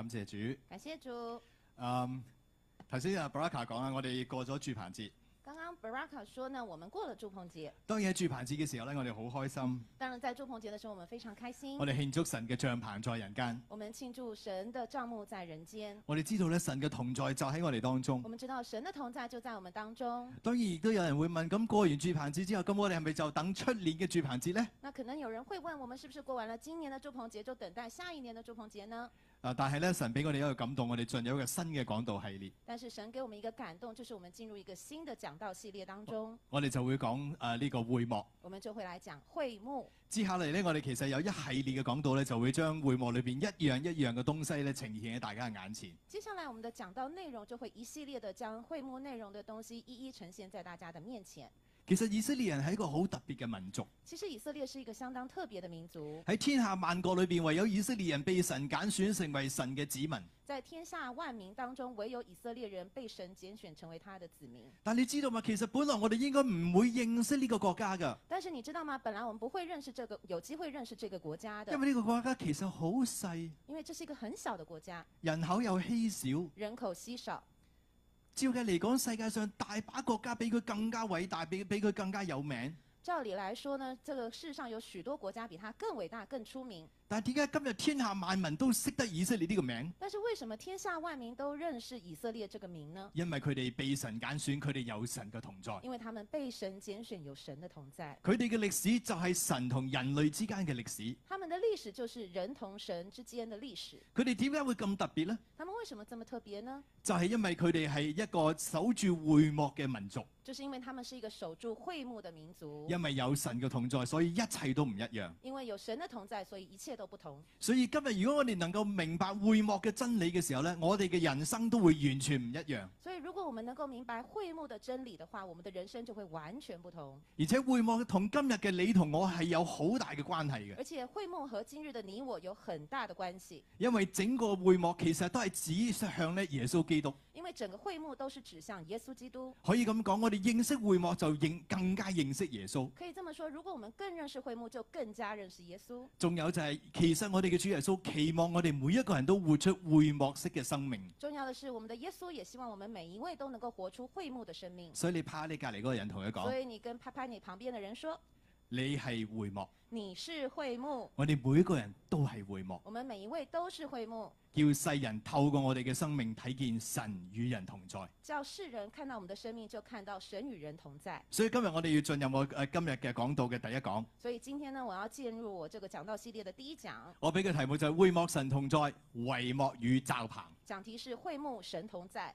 感谢主，感谢主。嗯，头先阿 Baraka 讲啊，我哋过咗注棚节。刚刚 Baraka 说呢，我们过了祝棚节。当然喺注棚节嘅时候咧，我哋好开心。当然在祝棚节嘅时候，我们非常开心。我哋庆祝神嘅帐棚在人间。我们庆祝神的帐幕在人间。我哋知道咧，神嘅同在就喺我哋当中。我们知道神的同在就在我们当中。当然亦都有人会问，咁过完注棚节之后，咁我哋系咪就等出年嘅注棚节咧？那可能有人会问，我们是不是过完了今年的祝棚节，就等待下一年的祝棚节呢？啊！但系咧，神俾我哋一个感动，我哋进入一个新嘅讲道系列。但是神给我们一个感动，就是我们进入一个新的讲道系列当中。我哋就会讲诶呢个会幕。我们就会来讲会幕。接下嚟咧，我哋其实有一系列嘅讲道咧，就会将会幕里边一样一样嘅东西咧，呈现喺大家嘅眼前。接下来我们的讲道内容就会一系列的将会幕内容的东西一一呈现在大家的面前。其实以色列人系一个好特别嘅民族。其实以色列是一个相当特别的民族。喺天下万国里边，唯有以色列人被神拣选成为神嘅子民。在天下万民当中，唯有以色列人被神拣选成为他的子民。但你知道吗？其实本来我哋应该唔会认识呢个国家噶。但是你知道吗？本来我们不会认识这个有机会认识这个国家的。因为呢个国家其实好细。因为这是一个很小的国家。人口又稀少。人口稀少。照嘅嚟講，世界上大把國家比佢更加偉大，比比佢更加有名。照理來說呢，這個世上有許多國家比他更偉大、更出名。但点解今日天下万民都识得以色列呢个名？但是为什么天下万民都认识以色列这个名呢？因为佢哋被神拣选，佢哋有神嘅同在。因为他们被神拣选，有神的同在。佢哋嘅历史就系神同人类之间嘅历史。他们的历史就是人同神之间的历史。佢哋点解会咁特别呢？他们为什么这么特别呢？就系因为佢哋系一个守住会幕嘅民族。就是因为他们是一个守住会幕的民族。因为有神嘅同在，所以一切都唔一样。因为有神的同在，所以一切。所以今日如果我哋能够明白会幕嘅真理嘅时候呢我哋嘅人生都会完全唔一样。所以如果我们能够明白会幕的真理的话，我们的人生就会完全不同。而且会幕同今日嘅你同我系有好大嘅关系嘅。而且会幕和今日的你我有很大的关系。因为整个会幕其实都系指向咧耶稣基督。因为整个会幕都是指向耶稣基督。可以咁讲，我哋认识会幕就认更加认识耶稣。可以这么说，如果我们更认识会幕，就更加认识耶稣。仲有就系。其实我哋嘅主耶稣期望我哋每一个人都活出会幕式嘅生命。重要嘅是，我们的耶稣也希望我们每一位都能够活出会幕的生命。所以你拍你隔篱嗰个人同佢讲。所以你跟拍拍你旁边的人说，你系会幕，你是会幕，我哋每一个人都系会幕，我们每一位都是会幕。叫世人透过我哋嘅生命睇见神与人同在，叫世人看到我们的生命就看到神与人同在。所以今日我哋要进入我诶今日嘅讲道嘅第一讲。所以今天呢，我要进入我这个讲道系列的第一讲。我俾嘅题目就系会幕神同在，帷幕与罩棚。讲题是会幕神同在。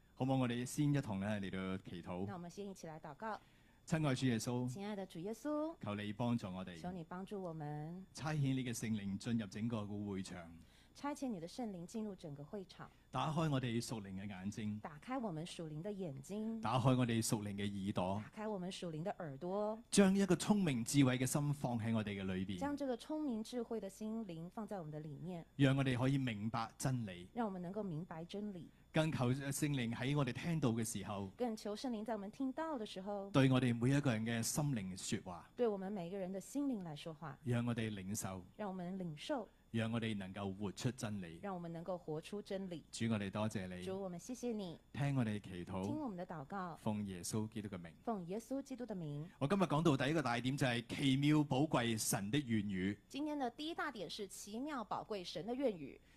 好唔好？我哋先一同咧嚟到祈祷。那我们先一起来祷告。亲爱主耶稣，亲爱的主耶稣，求你帮助我哋。求你帮助我们。差遣你嘅圣灵进入整个会场。差遣你的圣灵进入整个会场。打开我哋属灵嘅眼睛。打开我们属灵的眼睛。打开我哋属灵嘅耳朵。打开我们属灵的耳朵。将一个聪明智慧嘅心放喺我哋嘅里边。将这个聪明智慧的心灵放在我们的里面。让我哋可以明白真理。让我们能够明白真理。更求圣灵喺我哋听到嘅时候，更求圣灵在我们听到嘅时候，对我哋每一个人嘅心灵说话，对我们每一个人嘅心灵来说话，让我哋领受，让我们领受，让我哋能够活出真理，让我们能够活出真理。主我哋多谢你，主我们谢谢你，听我哋祈祷，听我们的祷告，奉耶稣基督嘅名，奉耶稣基督嘅名。我今日讲到第一个大点就系奇妙宝贵神的愿语。今天嘅第一大点是奇妙宝贵神的愿语。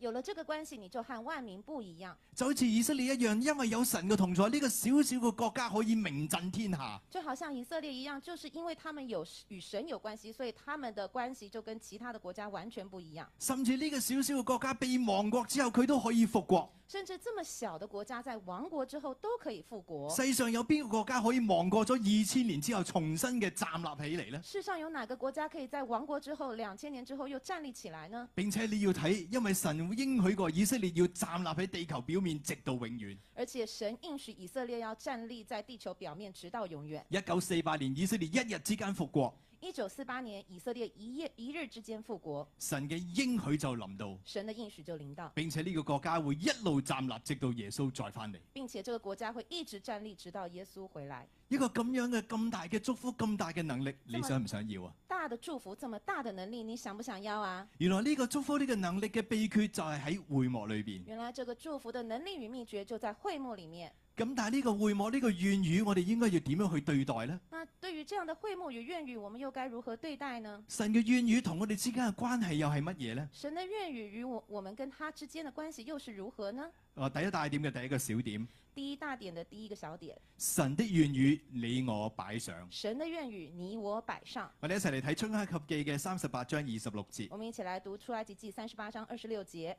有了这个关系，你就和万民不一样。就好似以色列一样，因为有神嘅同在，呢个小小嘅国家可以名震天下。就好像以色列一样，就是因为他们有与神有关系，所以他们的关系就跟其他的国家完全不一样。甚至呢个小小嘅国家被亡国之后，佢都可以复国。甚至这么小的国家，在亡国之后都可以复国。世上有边个国家可以亡过咗二千年之后，重新嘅站立起嚟呢？世上有哪个国家可以在亡国之后两千年之后又站立起来呢？并且你要睇，因为神应许过以色列要站立喺地球表面直到永远。而且神应许以色列要站立在地球表面直到永远。一九四八年，以色列一日之间复国。一九四八年，以色列一夜一日之间复国。神嘅应许就临到。神的应许就临到，并且呢个国家会一路站立直到耶稣再翻嚟。并且这个国家会一直站立直到耶稣回来。一个咁样嘅咁大嘅祝福，咁大嘅能力，你想唔想要啊？大的祝福，这么大的能力，你想不想要啊？原来呢个祝福呢个能力嘅秘诀就系喺会幕里边。原来这个祝福的能力与秘诀就在会幕里面。咁但系呢个会幕呢个怨语，我哋应该要点样去对待呢？那对于这样的会幕与怨语，我们又该如何对待呢？神嘅怨语同我哋之间嘅关系又系乜嘢呢？神嘅怨语与我我们跟他之间的关系又是如何呢？哦，第一大点嘅第一个小点。第一大点的第一个小点。神的怨语，你我摆上。神的怨语，你我摆上。我哋一齐嚟睇出埃及记嘅三十八章二十六节。我们一起来读出埃及记三十八章二十六节。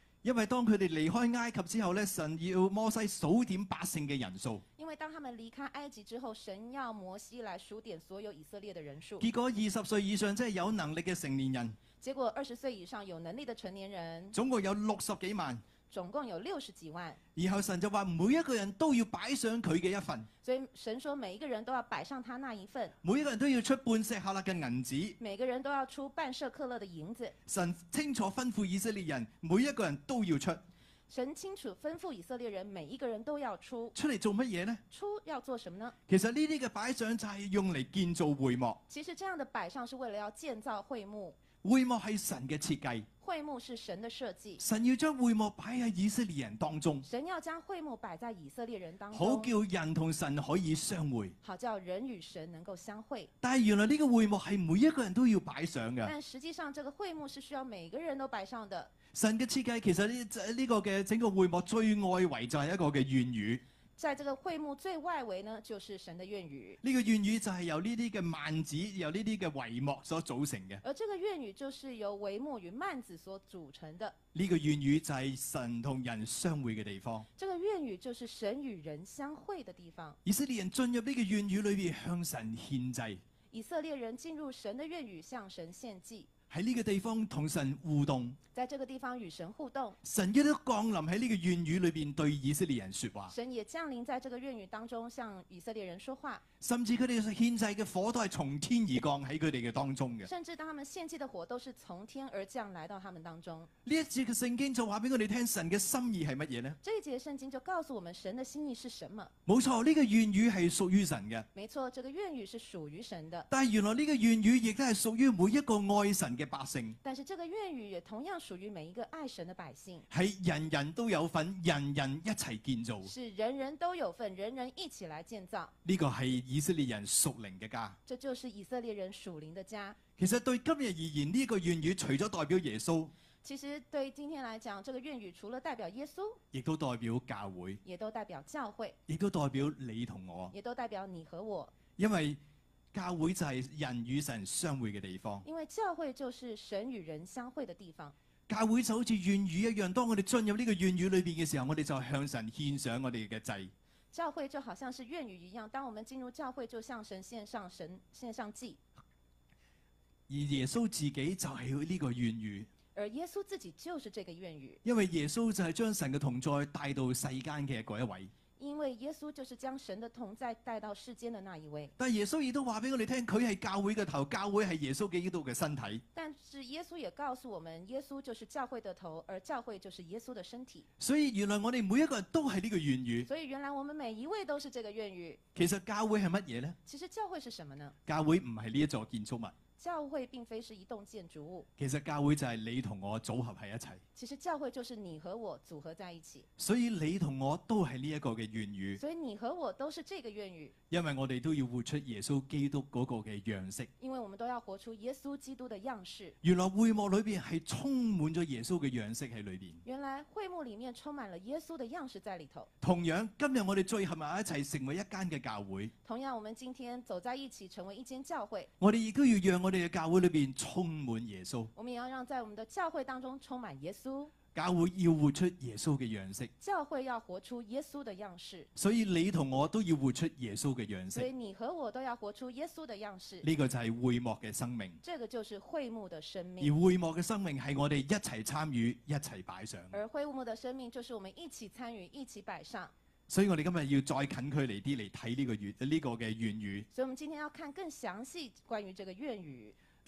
因为当佢哋离开埃及之後咧，神要摩西数点百姓嘅人数。因为当他们离开埃及之后，神要摩西来数点所有以色列的人数。结果二十岁以上即系有能力嘅成年人。结果二十岁以上有能力嘅成年人，总共有六十几万。总共有六十几万，然后神就话每一个人都要摆上佢嘅一份。所以神说每一个人都要摆上他那一份。每一个人都要出半石克勒嘅银子。每个人都要出半石克勒的银子。神清楚吩咐以色列人，每一个人都要出。神清楚吩咐以色列人，每一个人都要出。出嚟做乜嘢呢？出要做什么呢？其实呢啲嘅摆上就系用嚟建造会幕。其实这样的摆上是为了要建造会幕。会幕系神嘅设计，会幕是神的设计。神要将会幕摆喺以色列人当中，神要将会幕摆在以色列人当中，好叫人同神可以相会，好叫人与神能够相会。但系原来呢个会幕系每一个人都要摆上嘅。但实际上，这个会幕是需要每个人都摆上的。神嘅设计其实呢，呢个嘅整个会幕最外围就系一个嘅谚语。在这个会幕最外围呢，就是神的愿语。呢个愿语就系由呢啲嘅幔子，由呢啲嘅帷幕所组成嘅。而这个愿语就是由帷幕与幔子所组成的。呢个愿语就系神同人相会嘅地方。这个愿语就是神与人相会的地方。以色列人进入呢个愿语里边向神献祭。以色列人进入神的愿语向神献祭。喺呢个地方同神互动，在这个地方与神互动。神亦都降临喺呢个願语里边对以色列人说话。神也降临在这个願语当中向以色列人说话。甚至佢哋獻祭嘅火都係從天而降喺佢哋嘅當中嘅。甚至當佢哋獻祭的火都是從天而降嚟到他们當中。呢一節嘅聖經就話俾我哋聽神嘅心意係乜嘢呢？呢一节聖經就告訴我們神的心意是什么？冇錯，呢個願語係屬於神嘅。冇錯，这個願語是屬於神的。但係原來呢個願語亦都係屬於每一個愛神嘅百姓。但是呢個願語也同樣屬於每一個愛神的百姓。係人人都有份，人人一齊建造。是人人都有份，人人一起來建造。呢個係。以色列人属灵嘅家，这就是以色列人属灵的家。其实对今日而言，呢个愿语除咗代表耶稣，其实对今天来讲，这个愿语除了代表耶稣，亦都代表教会，也都代表教会，亦都代表你同我，也都代表你和我。因为教会就系人与神相会嘅地方，因为教会就是神与人相会的地方。教会就好似愿语一样，当我哋进入呢个愿语里边嘅时候，我哋就向神献上我哋嘅祭。教会就好像是愿语一样，当我们进入教会，就像神献上神献上祭。而耶稣自己就系呢个愿语。而耶稣自己就是这个愿语。因为耶稣就系将神嘅同在带到世间嘅嗰一位。因为耶稣就是将神的同在带到世间的那一位。但耶稣亦都话俾我哋听，佢系教会嘅头，教会系耶稣嘅呢度嘅身体。但是耶稣也告诉我们，耶稣就是教会的头，而教会就是耶稣的身体。所以原来我哋每一个人都系呢个愿语。所以原来我们每一位都是这个愿语。其实教会系乜嘢呢？其实教会是什么呢？教会唔系呢一座建筑物。教会并非是一栋建筑物，其实教会就系你同我组合喺一齐。其实教会就是你和我组合在一起，所以你同我都系呢一个嘅愿语。所以你和我都是这个愿语。因为我哋都要活出耶稣基督嗰个嘅样式。因为我们都要活出耶稣基督的样式。原来会幕里边系充满咗耶稣嘅样式喺里边。原来会幕里面充满了耶稣的样式在里头。同样，今日我哋聚合埋一齐，成为一间嘅教会。同样，我们今天走在一起，成为一间教会。我哋亦都要让我哋嘅教会里边充满耶稣。我们也要让在我们的教会当中充满耶稣。教会要活出耶稣嘅样式，教会要活出耶稣的样式，所以你同我都要活出耶稣嘅样式，所以你和我都要活出耶稣的样式。呢个就系会幕嘅生命，这个就是会幕的生命。而会幕嘅生命系我哋一齐参与、一齐摆上。而会幕的生命就是我们一起参与、一起摆上。所以我哋今日要再近距离啲嚟睇呢个粤呢个嘅粤语。所以我们今天要看更详细关于这个粤语。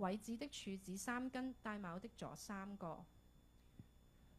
位置的柱子三根，戴帽的座三个。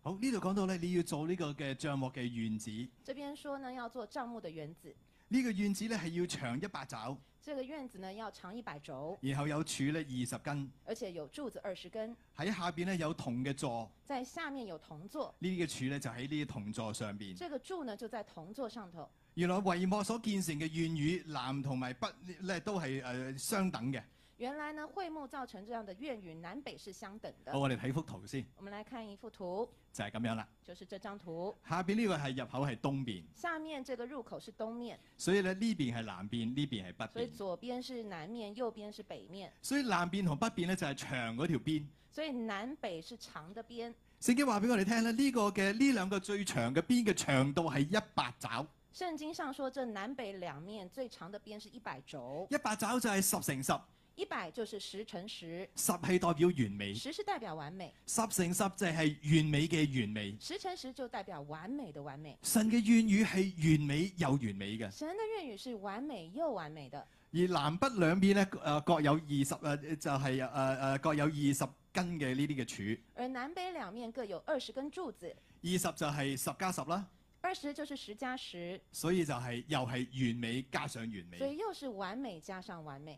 好，呢度讲到咧，你要做呢个嘅帐幕嘅院子。这边说呢要做帐幕的院子。呢个院子咧系要长一百肘。这个院子呢要长一百肘。然后有柱咧二十根，而且有柱子二十根。喺下边咧有铜嘅座。在下面有铜座。呢啲嘅柱咧就喺呢啲铜座上边。这个柱呢就在铜座上头。原来帷幕所建成嘅院宇，南同埋北咧都系诶相等嘅。原来呢会幕造成这样的院宇南北是相等的。好，我哋睇幅图先。我们来看一幅图，就系咁样啦。就是这张图。下边呢个系入口系东边。下面这个入口是东面，所以咧呢边系南边，呢边系北。所以左边是南面，右边是北面。所以南边同北边咧就系长嗰条边。所以南北是长的边。圣经话俾我哋听咧呢个嘅呢两个最长嘅边嘅长度系一百爪。圣经上说，这南北两面最长的边是一百轴。一百爪就系十乘十。一百就是十乘十，十系代表完美，十是代表完美，十乘十就系完美嘅完美，十乘十就代表完美的完美。神嘅愿语系完美又完美嘅，神嘅愿语是完美又完美的。而南北两边咧，诶各有二十诶就系诶诶各有二十根嘅呢啲嘅柱，而南北两面各有二十根柱子，二十就系十加十啦，二十就是十加十，所以就系又系完美加上完美，所以又是完美加上完美。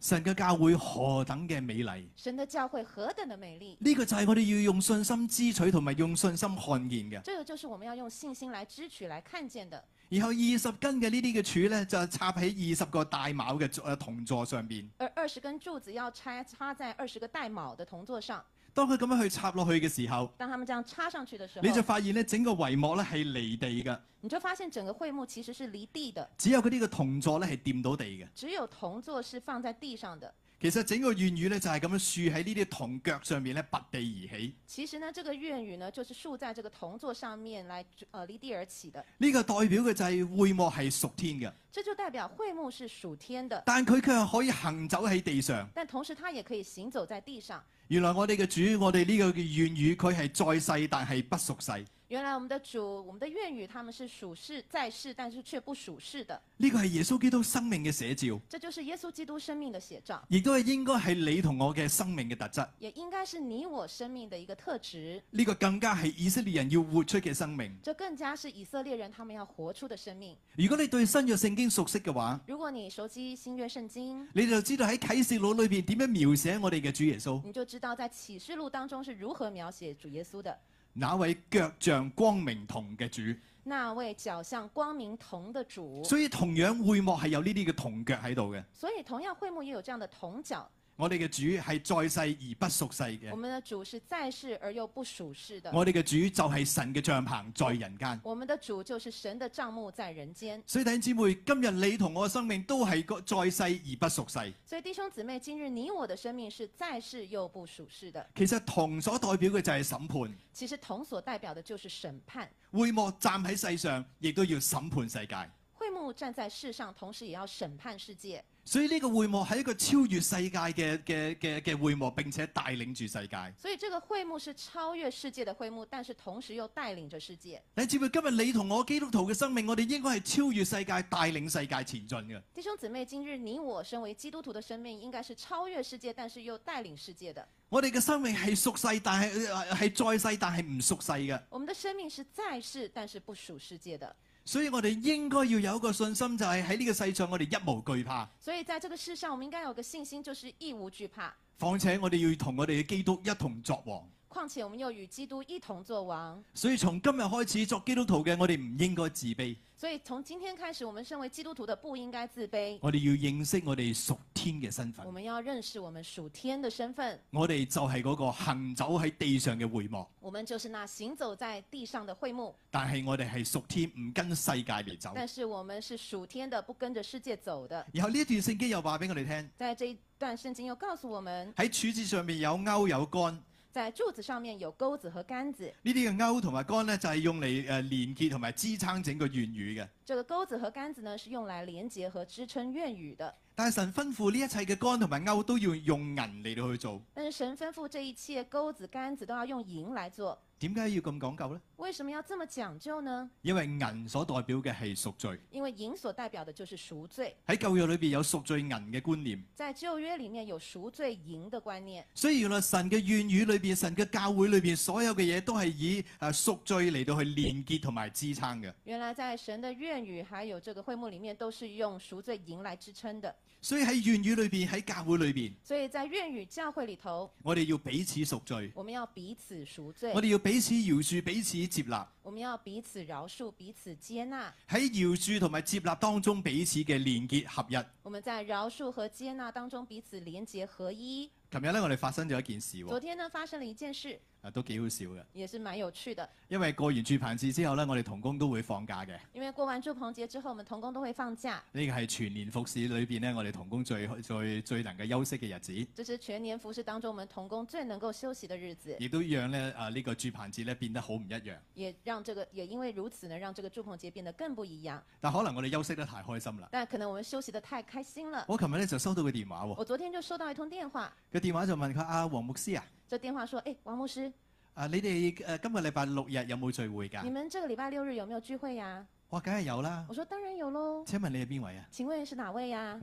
神嘅教会何等嘅美丽！神嘅教会何等嘅美丽！呢个就系我哋要用信心支取同埋用信心看见嘅。这个就是我们要用信心来支取来看见的。然后二十根嘅呢啲嘅柱咧，就插喺二十个大卯嘅诶铜座上边。而二十根柱子要插插在二十个大卯嘅铜座上。当佢咁样去插落去嘅时候，当他们这样插上去嘅时候，你就发现咧整个帷幕咧系离地嘅，你就发现整个会幕其实是离地的，只有佢呢个铜座咧系掂到地嘅，只有铜座是放在地上的。其实整个谚语咧就系咁样竖喺呢啲铜脚上面咧拔地而起。其实呢，这个谚语呢，就是竖在这个铜座上面嚟呃，立地而起的。呢个代表嘅就系会幕系属天嘅。这就代表会幕是属天的。但佢却可以行走喺地上。但同时，它也可以行走在地上。原来我哋嘅主，我哋呢个嘅谚语，佢系在世但系不属世。原来我们的主、我们的愿语，他们是属世在世，但是却不属世的。呢个系耶稣基督生命嘅写照。这就是耶稣基督生命的写照，亦都系应该系你同我嘅生命嘅特质。也应该是你我生命嘅一个特质。呢个更加系以色列人要活出嘅生命。这更加是以色列人他们要活出的生命。如果你对新约圣经熟悉嘅话，如果你熟悉新约圣经，你就知道喺启示录里边点样描写我哋嘅主耶稣。你就知道在启示录当中是如何描写主耶稣的。那位腳像光明銅嘅主，那位脚像光明童的主，所以同樣會幕係有呢啲嘅銅腳喺度嘅，所以同樣會幕也有這樣的銅腳。我哋嘅主系在世而不属世嘅。我们的主是在世而又不属世的。我哋嘅主就系神嘅帐篷在人间。我们的主就是神的帐幕在人间。所以弟兄姊妹，今日你同我嘅生命都系个在世而不属世。所以弟兄姊妹，今日你我的生命是在世又不属世的。其实同所代表嘅就系审判。其实同所代表嘅就是审判。会幕站喺世上，亦都要审判世界。会幕站在世上，同时也要审判世界。所以呢个会幕系一个超越世界嘅嘅嘅嘅会幕，并且带领住世界。所以这个会幕是超越世界的会幕，但是同时又带领着世界。你知唔知今日你同我基督徒嘅生命，我哋应该系超越世界、带领世界前进嘅。弟兄姊妹，今日你我身为基督徒嘅生命，应该是超越世界，但是又带领世界的。我哋嘅生命系属世，但系系在世，但系唔属世嘅。我们的生命是在世，但是不属世界的。所以我哋應該要有一個信心，就係喺呢個世上我哋一無懼怕。所以，在這個世上，我们應該有個信心，就是一無懼怕。況且，我哋要同我哋嘅基督一同作王。况且我们又与基督一同作王。所以从今日开始作基督徒嘅，我哋唔应该自卑。所以从今天开始，我们身为基督徒的不应该自卑。我哋要认识我哋属天嘅身份。我们要认识我们属天的身份。我哋就系嗰个行走喺地上嘅会幕。我们就是那行走在地上的会幕。但系我哋系属天，唔跟世界嚟走。但是我们是属天的，不跟着世界走的。然后呢段圣经又话俾我哋听。在这一段圣经又告诉我们。喺柱子上面有勾有杆。在柱子上面有钩子和杆子，呢啲嘅钩同埋杆咧就系用嚟诶连结同埋支撑整个院宇嘅。这个钩子和杆子呢是用来连结和支撑院宇的。但系神吩咐呢一切嘅杆同埋钩都要用银嚟到去做。但是神吩咐这一切钩子杆子都要用银来做。点解要咁讲究呢？为什么要这么讲究呢？因为银所代表嘅系赎罪。因为银所代表的就是赎罪。喺旧约里边有赎罪银嘅观念。在旧约里面有赎罪银嘅观念。所以原来神嘅愿语里边、神嘅教会里边所有嘅嘢都系以诶赎罪嚟到去连结同埋支撑嘅。原来在神嘅愿语还有这个会幕里面都是用赎罪银来支撑的。所以喺愿语里边喺教会里边。所以在愿语教会里头。我哋要彼此赎罪。我们要彼此赎罪。我哋要。彼此饶恕，彼此接纳。我们要彼此饶恕，彼此接纳。喺饶恕同埋接纳当中，彼此嘅连结合一。我们在饶恕和接纳当中，彼此连结合一。琴日咧，我哋发生咗一件事。昨天呢，发生了一件事。啊，都几好笑嘅。也是蛮有趣的。因为过完住棚节之后呢，我哋童工都会放假嘅。因为过完住棚节之后，我们童工都会放假。呢个系全年服侍里边呢，我哋童工最最最能够休息嘅日子。這是全年服侍当中，我们童工最能够休息嘅日子。亦都让呢啊呢个住棚节呢变得好唔一样。也让这个也因为如此呢，让这个祝凤节变得更不一样。但可能我哋休息得太开心啦。但可能我们休息得太开心了。我琴日咧就收到个电话喎。我昨天就收到一通电话，个电话就问佢啊，王牧师啊。这电话说，诶，王牧师，啊，你哋诶今个礼拜六日有冇聚会噶？你们这个礼拜六日有没有聚会呀？哇，梗係有啦！我：，說當然有咯。請問你係邊位啊？請問是哪位呀？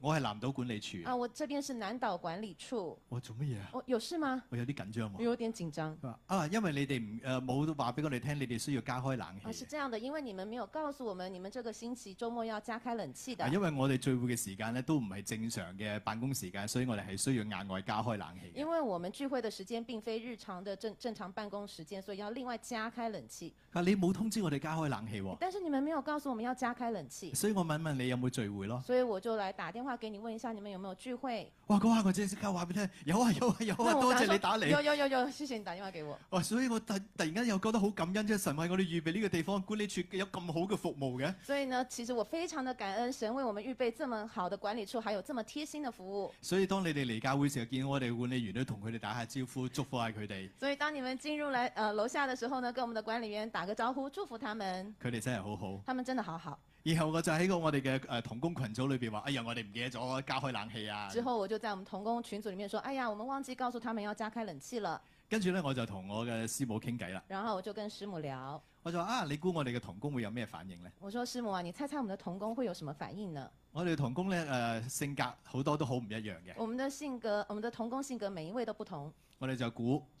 我係南島管理處。啊，我這邊是南島管理處。我做乜嘢啊？我有事嗎？我有啲緊張喎。有点緊張。啊，因為你哋唔冇話俾我哋聽，你哋需要加開冷氣。是這樣的，因為你們沒有告訴我們，你們這個星期周末要加開冷氣的。因為我哋聚會嘅時間咧，都唔係正常嘅辦公時間，所以我哋係需要額外加開冷氣。因為我們聚會嘅時間並非日常的正正常辦公時間，所以要另外加開冷氣。啊，你冇通知我哋加開冷氣喎？但是。你们没有告诉我们要加开冷气，所以我问问你有冇聚会咯。所以我就来打电话给你问一下，你们有没有聚会？哇，哥下我真系即刻话俾你听，有啊有啊有啊，多谢你打嚟。有有有有，谢你打电话我。哇，所以我突突然间又觉得好感恩，即系神为我哋预备呢个地方管理处有咁好嘅服务嘅。所以呢，其实我非常的感恩神为我们预备这么好的管理处，还有这么贴心的服务。所以当你哋嚟教会时，见到我哋管理员都同佢哋打下招呼，祝福下佢哋。所以当你们进入嚟，诶楼下的时候呢，跟我们的管理员打个招呼，祝福他们。佢哋真系好。他们真的好好。然后我就喺个我哋嘅诶童工群组里边话：，哎呀，我哋唔记得咗加开冷气啊！之后我就在我们童工群组里面说：，哎呀，我们忘记告诉他们要加开冷气了。跟住咧，我就同我嘅师母倾偈啦。然后我就跟师母聊。我就话：啊，你估我哋嘅童工会有咩反应咧？我说：师母啊，你猜猜我们的童工会有什么反应呢？我哋童工咧诶，性格好多都好唔一样嘅。我们的性格，我们的童工性格，每一位都不同。我哋就估。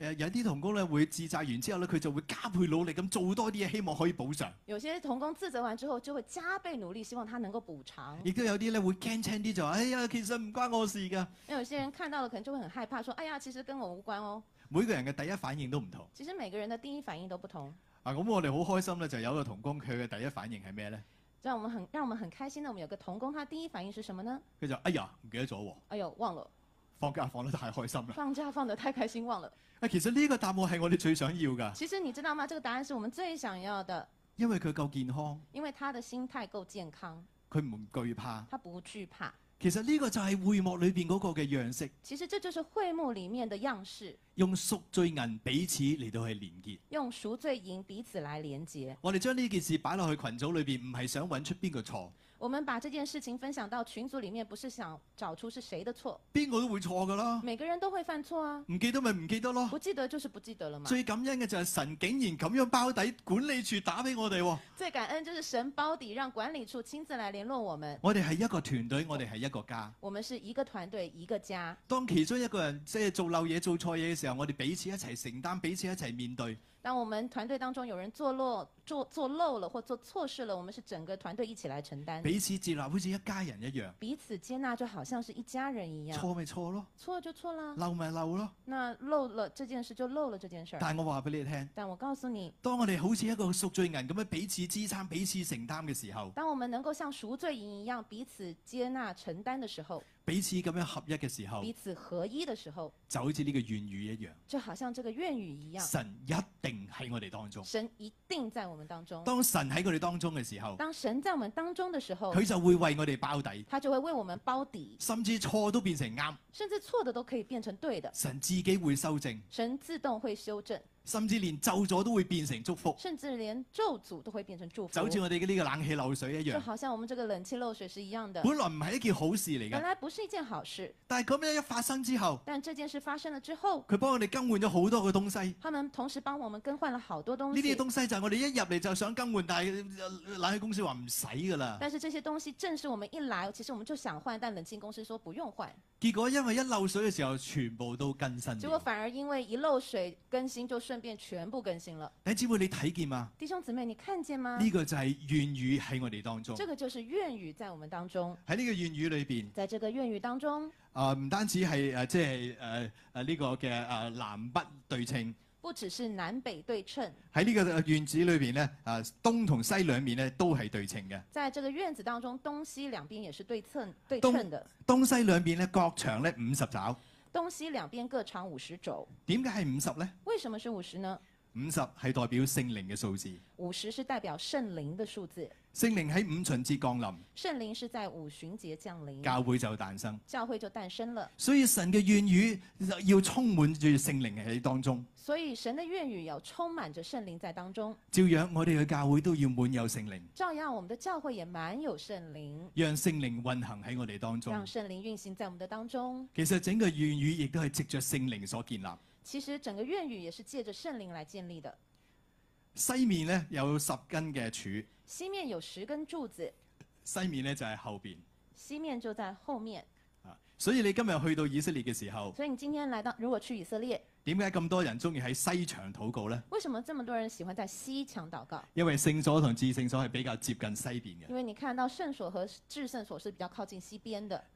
誒有啲童工咧會自責完之後咧，佢就會加倍努力咁做多啲嘢，希望可以補償。有些童工自責完之後就會加倍努力，希望他能夠補償。亦都有啲咧會驚青啲，就話：，哎呀，其實唔關我事㗎。有有些人看到了，可能就會很害怕，說：，哎呀，其實跟我無關哦。每個人嘅第一反應都唔同。其實每個人的第一反應都不同。啊，咁我哋好開心咧，就有個童工，佢嘅第一反應係咩咧？讓我們很讓我們很開心咧，我們有個童工，他第一反應是什麼呢？佢就：，哎呀，唔記得咗。哎呦，忘了。放假放得太开心啦！放假放得太开心，忘了。啊，其实呢个答案系我哋最想要噶。其实你知道吗？这个答案是我们最想要的。因为佢够健康。因为他的心态够健康。佢唔惧怕。他不惧怕。其实呢个就系会幕里边嗰个嘅样式。其实这就是会幕里面的样式。用赎罪银彼此嚟到去连结。用赎罪银彼此来连结。我哋将呢件事摆落去群组里边，唔系想揾出边个错。我们把这件事情分享到群组里面，不是想找出是谁的错。边个都会错噶啦，每个人都会犯错啊。唔记得咪唔记得咯，不记得就是不记得了嘛。最感恩嘅就系神竟然咁样包底管理处打俾我哋。最感恩就是神包底，让管理处亲自来联络我们。我哋系一个团队，我哋系一个家。我们是一个团队，一个家。当其中一个人即系做漏嘢、做错嘢嘅时候，我哋彼此一齐承担，彼此一齐面对。当我们团队当中有人做漏、做做漏了或做错事了，我们是整个团队一起来承担。彼此接纳好似一家人一样。彼此接纳就好像是一家人一样。错咪错咯，错就错啦。漏咪漏咯，那漏了这件事就漏了这件事。但我话俾你听，但我告诉你，当我哋好似一个赎罪人咁样彼此支撑、彼此承担嘅时候，当我们能够像赎罪人一样彼此接纳承担嘅时候。彼此咁样合一嘅时候，彼此合一嘅时候，就好似呢个愿语一样，就好像这个愿语一样。神一定喺我哋当中，神一定在我们当中。当神喺佢哋当中嘅时候，当神在我们当中嘅时候，佢就会为我哋包底，他就会为我们包底，甚至错都变成啱，甚至错的都可以变成对的，神自己会修正，神自动会修正。甚至連咒咗都會變成祝福。甚至連咒诅都会變成祝福。就好似我哋嘅呢個冷氣漏水一樣。就好像我们这个冷气漏水是一样的。本來唔係一件好事嚟嘅。本来不是一件好事。但係咁樣一發生之後。但这件事发生了之后。佢幫我哋更換咗好多嘅東西。他们同时帮我们更换了好多东西。呢啲东東西就係我哋一入嚟就想更換，但係冷氣公司話唔使㗎啦。但是这些东西正是我们一来，其实我们就想换，但冷气公司说不用换。結果因為一漏水嘅時候，全部都更新。結果反而因為一漏水更新，就順便全部更新了。弟兄姊妹，你睇見吗？弟兄姊妹，你看見吗？呢個就係願語喺我哋當中。呢個就是願語在我们當中。喺呢個願語裏边，在这個願語當中，啊，唔單止係诶，即係诶诶呢個嘅誒南北對稱。不只是南北對稱，喺呢個院子裏边呢，啊東同西兩面呢都係對稱嘅。在這個院子當中，東西兩邊也是對稱对称的。東西兩邊呢各長呢五十爪。東西兩邊各長五十肘。點解係五十呢？為什麼是五十呢？五十系代表圣灵嘅数字。五十是代表圣灵嘅数字。圣灵喺五旬节降临。圣灵是在五旬节降临。教会就诞生。教会就诞生了。所以神嘅願语要充满住圣灵喺当中。所以神嘅願语要充满着圣灵在当中。照样我哋嘅教会都要满有圣灵。照样我们嘅教会也滿有圣灵。让圣灵运行喺我哋当中。让圣灵运行在我们嘅当中。其实整个願语亦都系藉着圣灵所建立。其实整个院宇也是借着圣灵来建立的。西面呢有十根嘅柱。西面有十根柱子。西面呢就喺后边。西面就在后面。啊，所以你今日去到以色列嘅时候，所以你今天来到，如果去以色列，点解咁多人中意喺西墙祷告呢？为什么这么多人喜欢在西墙祷告？因为圣所同至圣所系比较接近西边嘅。因为你看到圣所和至圣所是比较靠近西边的。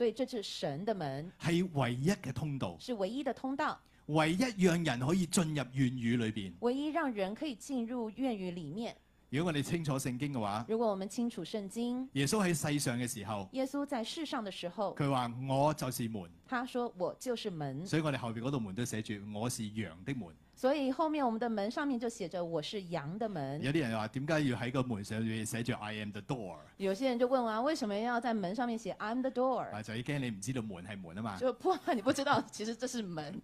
所以这是神的门，系唯一嘅通道，是唯一的通道，唯一让人可以进入言语里边，唯一让人可以进入言语里面。如果我哋清楚圣经嘅话，如果我们清楚圣经，耶稣喺世上嘅时候，耶稣在世上的时候，佢话我就是门，他说我就是门，所以我哋后边嗰道门都写住我是羊的门。所以后面我们的门上面就写着我是羊的门。有啲人话点解要喺个门上面写住 I am the door？有些人就问啊，为什么要在门上面写 I am the door？啊，就惊你唔知道门系门啊嘛。就怕你不知道，其实这是门。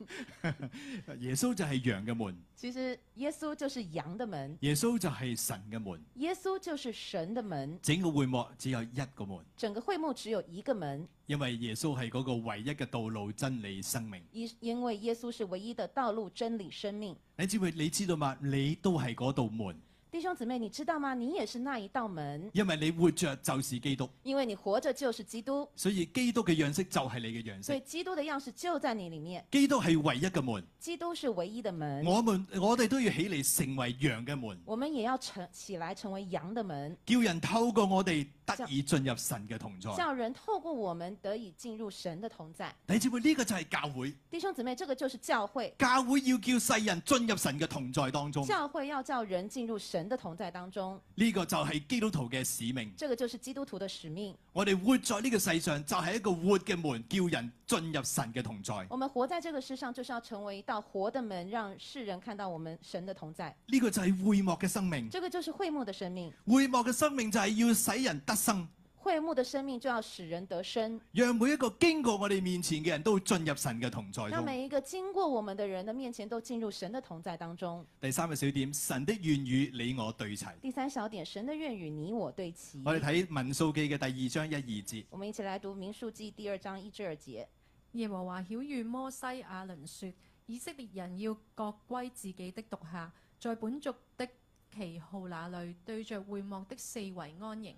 耶稣就系羊嘅门。其实耶稣就是羊的门。耶稣就系神嘅门。耶稣就是神的门。整个会幕只有一个门。整个会幕只有一个门。因为耶稣系嗰个唯一嘅道路、真理、生命。因因为耶稣是唯一的道路、真理、生命。你知唔？你知道嘛？你都系嗰道门。弟兄姊妹，你知道吗？你也是那一道门，因为你活着就是基督，因为你活着就是基督，所以基督嘅样式就系你嘅样式，所以基督的样式就在你里面。基督系唯一嘅门，基督是唯一的门。我们我哋都要起嚟成为羊嘅门，我们也要成起来成为羊的门，叫人透过我哋得以进入神嘅同在，叫人透过我们得以进入神的同在。弟兄姊妹，呢个就系教会，弟兄姊妹，这个就是教会。教会要叫世人进入神嘅同在当中，教会要叫人进入神。的同在当中，呢个就系基督徒嘅使命。这个就是基督徒的使命。我哋活在呢个世上，就系一个活嘅门，叫人进入神嘅同在。我们活在这个世上，就是要成为一道活的门，让世人看到我们神的同在。呢个就系会幕嘅生命。这个就是会幕的生命。会幕嘅生命就系要使人得生。会幕的生命就要使人得生，让每一个经过我哋面前嘅人都进入神嘅同在。让每一个经过我们的人的面前都进入神的同在当中。第三个小点，神的愿与你我对齐。第三小点，神的愿与你我对齐。我哋睇民数记嘅第二章一二节。我们一起来读民数记第二章一至二节。耶和华晓谕摩西亚伦说：以色列人要各归自己的独下，在本族的旗号那里，对着会幕的四围安营。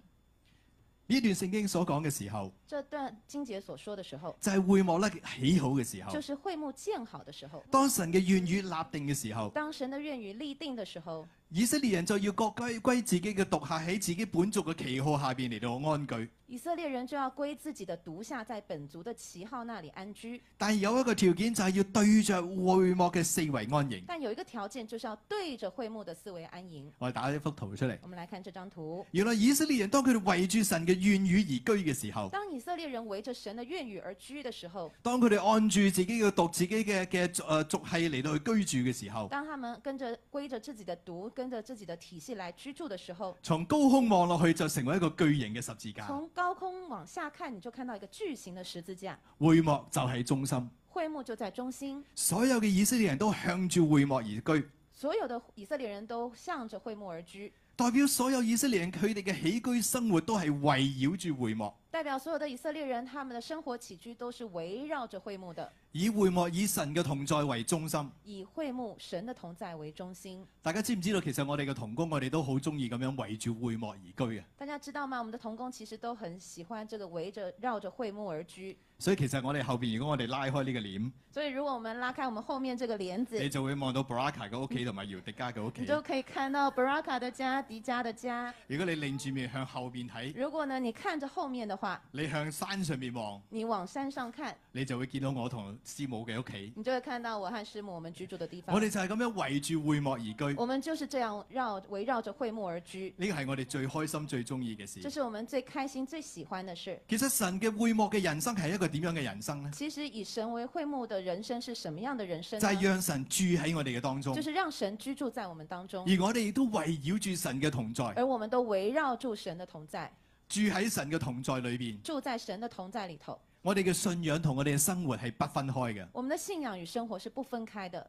呢段圣经所讲嘅时候，这段经姐所说嘅时候，就系会幕咧起好嘅时候，就是会幕建好的时候。当神嘅愿语立定嘅时候，当神嘅愿语立定嘅时候。以色列人就要各归归自己嘅独下喺自己本族嘅旗号下边嚟到安居。以色列人就要归自己的独下，在本族的旗号那里安居。但系有一个条件就系要对着会幕嘅四围安营。但有一个条件就是要对着会幕的四围安营。我哋打一幅图出嚟。我们来看这张图。原来以色列人当佢哋围住神嘅愿与而居嘅时候，当以色列人围着神的愿与而居的时候，当佢哋按住自己嘅独自己嘅嘅诶族系嚟到去居住嘅时候，当他们跟着归着自己的独。跟着自己的体系来居住的时候，从高空望落去就成为一个巨型嘅十字架。从高空往下看，你就看到一个巨型嘅十字架。会幕就系中心，会幕就在中心。所有嘅以色列人都向住会幕而居，所有的以色列人都向着会幕而居，代表所有以色列人佢哋嘅起居生活都系围绕住会幕。代表所有的以色列人，他们的生活起居都是围绕着会幕的。以会幕、以神嘅同在为中心。以会幕、神的同在为中心。大家知唔知道其实我哋嘅童工，我哋都好中意咁样围住会幕而居嘅。大家知道吗？我们的童工其实都很喜欢这个围着、绕着会幕而居。所以其实我哋后边，如果我哋拉开呢个帘，所以，如果我们拉开我们后面这个帘子，你就会望到 Baraka 嘅屋企同埋姚迪家嘅屋企。你都可以看到 Baraka 的家、迪家的家。如果你拧住面向后边睇。如果呢，你看着后面的。你向山上面望，你往山上看，你就会见到我同师母嘅屋企。你就会看到我和师母，我们居住的地方。我哋就系咁样围住会幕而居。我们就是这样绕围绕着会幕而居。呢个系我哋最开心、最中意嘅事。这是我们最开心、最喜欢的事。其实神嘅会幕嘅人生系一个点样嘅人生呢？其实以神为会幕的人生是什么样的人生？就系让神住喺我哋嘅当中。就是让神居住在我们当中，而我哋亦都围绕住神嘅同在。而我们都围绕住神的同在。住喺神嘅同在里边，住在神嘅同在里头。我哋嘅信仰同我哋嘅生活系不分开嘅。我们的信仰与生活是不分开的。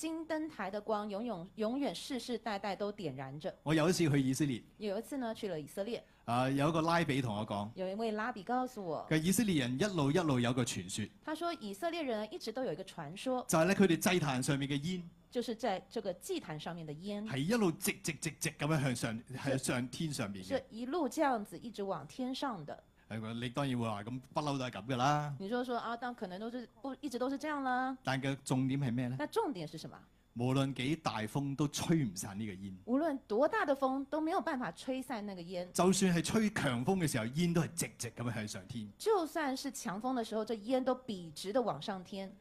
金燈台的光永永永遠世世代代都點燃着。我有一次去以色列，有一次呢去了以色列。啊，有一個拉比同我講，有一位拉比告訴我，以色列人一路一路有個傳說。他說以色列人一直都有一個傳說，就係咧佢哋祭壇上面嘅煙，就是在这個祭壇上面的煙，係一路直直直直咁樣向上，係上天上面嘅，一路這樣子一直往天上的。你當然會話咁不嬲都係咁嘅啦。你就係說啊，但可能都是不一直都係這樣啦。但嘅重點係咩咧？那重點係什麼？無論幾大風都吹唔散呢個煙。無論多大的風，都沒有辦法吹散那個煙。就算係吹強風嘅時候，煙都係直直咁向上天。就算是強風嘅時候，這煙都筆直的往上天。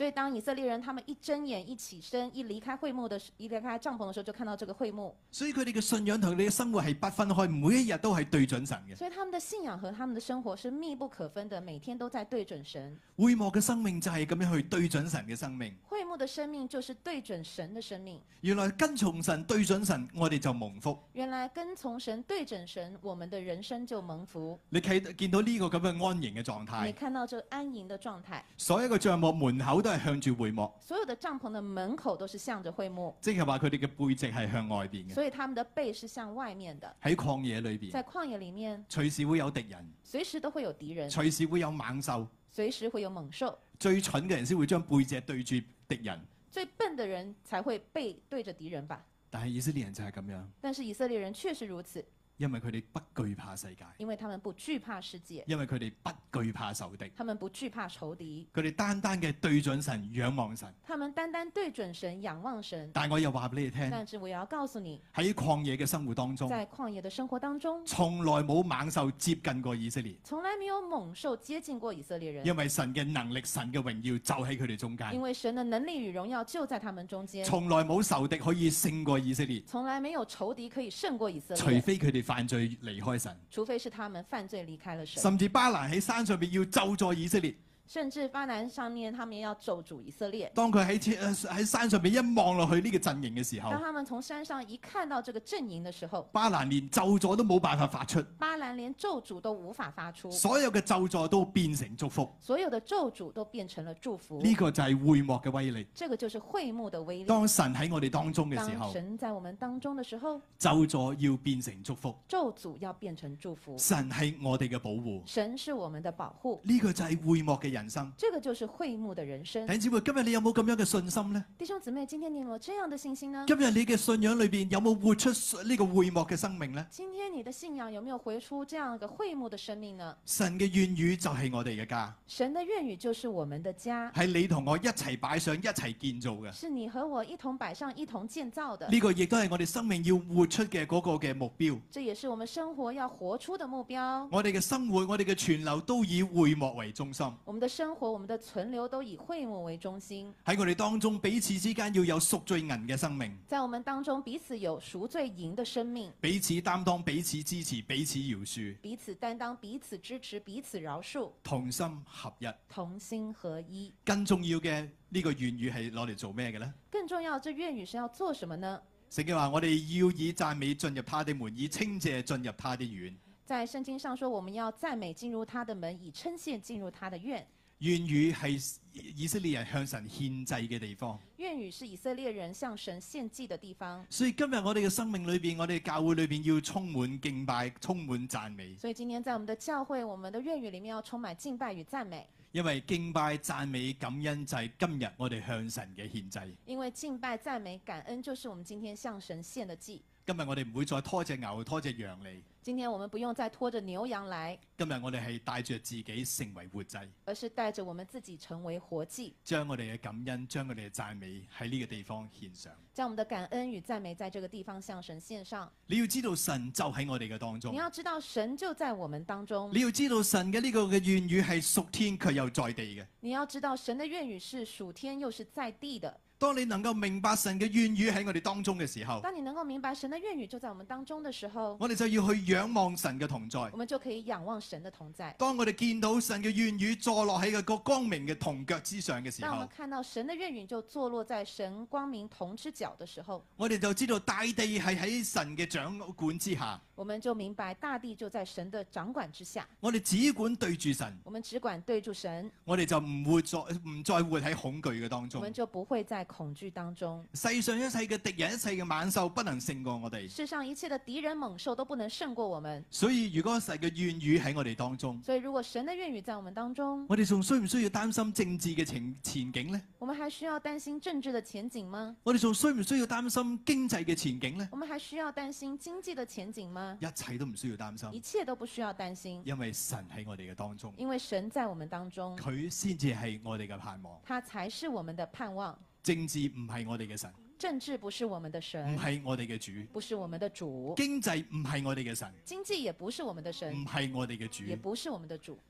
所以当以色列人他们一睁眼、一起身、一离开会幕的、一离开帐篷的时候，就看到这个会幕。所以佢哋嘅信仰同佢哋嘅生活系不分开，每一日都系对准神嘅。所以他们的信仰和他们的生活是密不可分的，每天都在对准神。会幕嘅生命就系咁样去对准神嘅生命。会幕嘅生命就是对准神嘅生命。原来跟从神、对准神，我哋就蒙福。原来跟从神、对准神，我们的人生就蒙福。你睇见到呢个咁嘅安营嘅状态，你看到就安营的状态。所有嘅帐幕门口都。系向住会幕，所有的帐篷的门口都是向着会幕，即系话佢哋嘅背脊系向外边嘅，所以他们的背是向外面的。喺旷野里边，在旷野里面，随时会有敌人，随时都会有敌人，随时会有猛兽，随时会有猛兽。最蠢嘅人先会将背脊对住敌人，最笨的人才会背对着敌人吧？但系以色列人就系咁样，但是以色列人确实如此。因为佢哋不惧怕世界，因为他们不惧怕世界。因为佢哋不惧怕仇敌，他们不惧怕仇敌。佢哋单单嘅对准神仰望神，他们单单对准神仰望神。但系我又话俾你哋听，但是我要告诉你，喺旷野嘅生活当中，在旷野的生活当中，从来冇猛兽接近过以色列，从来没有猛兽接近过以色列人。因为神嘅能力神嘅荣耀就喺佢哋中间，因为神的能力与荣耀就在他们中间。从来冇仇敌可以胜过以色列，从来没有仇敌可以胜过以色列，除非佢哋。犯罪离开神，除非是他们犯罪离开了神，甚至巴兰喺山上邊要咒助以色列。甚至巴兰上面，他们要咒诅以色列。当佢喺喺山上面一望落去呢个阵营嘅时候，当他们从山上一看到这个阵营嘅时候，巴兰连咒诅都冇办法发出。巴兰连咒诅都无法发出，所有嘅咒诅都变成祝福。所有的咒诅都变成了祝福。呢个就系会幕嘅威力。这个就是会幕的威力。当神喺我哋当中嘅时候，神在我们当中嘅时候，咒诅要变成祝福，咒诅要变成祝福。神系我哋嘅保护，神是我们的保护。呢个就系会幕嘅人。人生，这个就是会幕的人生。弟兄姊妹，今日你有冇咁样嘅信心呢？弟兄姊妹，今天你有冇这样的信心呢？今日你嘅信仰里边有冇活出呢个会幕嘅生命呢？今天你的信仰有没有活出这样一个会幕的生命呢？神嘅愿语就系我哋嘅家，神嘅愿语就是我们的家，系你同我一齐摆上一齐建造嘅。是你和我一同摆上一同建造的。呢个亦都系我哋生命要活出嘅嗰个嘅目标。这也是我们生活要活出的目标。我哋嘅生活，我哋嘅全流都以会幕为中心。我们的。生活我们的存留都以会幕为中心。喺我哋当中彼此之间要有赎罪银嘅生命。在我们当中彼此有赎罪银嘅生命。彼此担当彼此支持彼此饶恕。彼此担当彼此支持彼此饶恕。同心合一。同心合一。更重要嘅呢个愿语系攞嚟做咩嘅咧？更重要，这愿语是要做什么呢？圣经话我哋要以赞美进入他的门，以清谢进入他的院。在圣经上说我们要赞美进入他的门，以称谢进入他的院。愿语系以色列人向神献祭嘅地方。愿语是以色列人向神献祭嘅地方。所以今日我哋嘅生命里边，我哋教会里边要充满敬拜，充满赞美。所以今天在我们的教会，我们的愿语里面要充满敬拜与赞美。因为敬拜、赞美、感恩就系今日我哋向神嘅献祭。因为敬拜、赞美、感恩就是我们今天向神献的祭。今日我哋唔会再拖只牛拖只羊嚟。今天我们不用再拖着牛羊来。今日我哋系带着自己成为活祭。而是带着我们自己成为活祭。将我哋嘅感恩将我哋嘅赞美喺呢个地方献上。将我们的感恩与赞美在这个地方向神献上。你要知道神就喺我哋嘅当中。你要知道神就在我们当中。你要知道神嘅呢个嘅愿语系属天却又在地嘅。你要知道神嘅愿语是属天又是在地嘅。當你能夠明白神嘅願語喺我哋當中嘅時候，當你能夠明白神嘅願語就在我们當中的時候，我哋就要去仰望神嘅同在，我們就可以仰望神的同在。當我哋見到神嘅願語坐落喺個光明嘅銅腳之上嘅時候，当我们看到神的願語就坐落在神光明銅之腳的時候，我哋就知道大地係喺神嘅掌管之下。我们就明白大地就在神的掌管之下。我哋只管对住神。我们只管对住神。我哋就唔会再唔再活喺恐惧嘅当中。我们就不会在恐惧当中。世上一切嘅敌人、一切嘅猛兽，不能胜过我哋。世上一切嘅敌人、猛兽都不能胜过我们。所以如果神嘅愿语喺我哋当中，所以如果神嘅愿语在我们当中，我哋仲需唔需要担心政治嘅情前景呢？我们还需要担心政治嘅前景吗？我哋仲需唔需要担心经济嘅前景呢？我们还需要担心经济嘅前景吗？一切都唔需要担心，一切都不需要担心，因为神喺我哋嘅当中，因为神在我们当中，佢先至系我哋嘅盼望，他才是我们的盼望。政治唔系我哋嘅神，政治不是我们的神，唔系我哋嘅主，不是我们的主。经济唔系我哋嘅神，经济也不是我们的神，唔系我哋嘅主，也不是我们的主。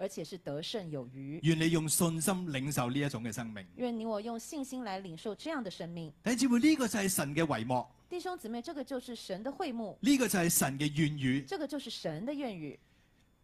而且是得胜有余。愿你用信心领受呢一种嘅生命。愿你我用信心来领受这样的生命。弟兄姊妹，呢个就系神嘅帷幕。弟兄姊妹，这个就是神的会幕。呢个就系神嘅愿语。这个就是神的愿语。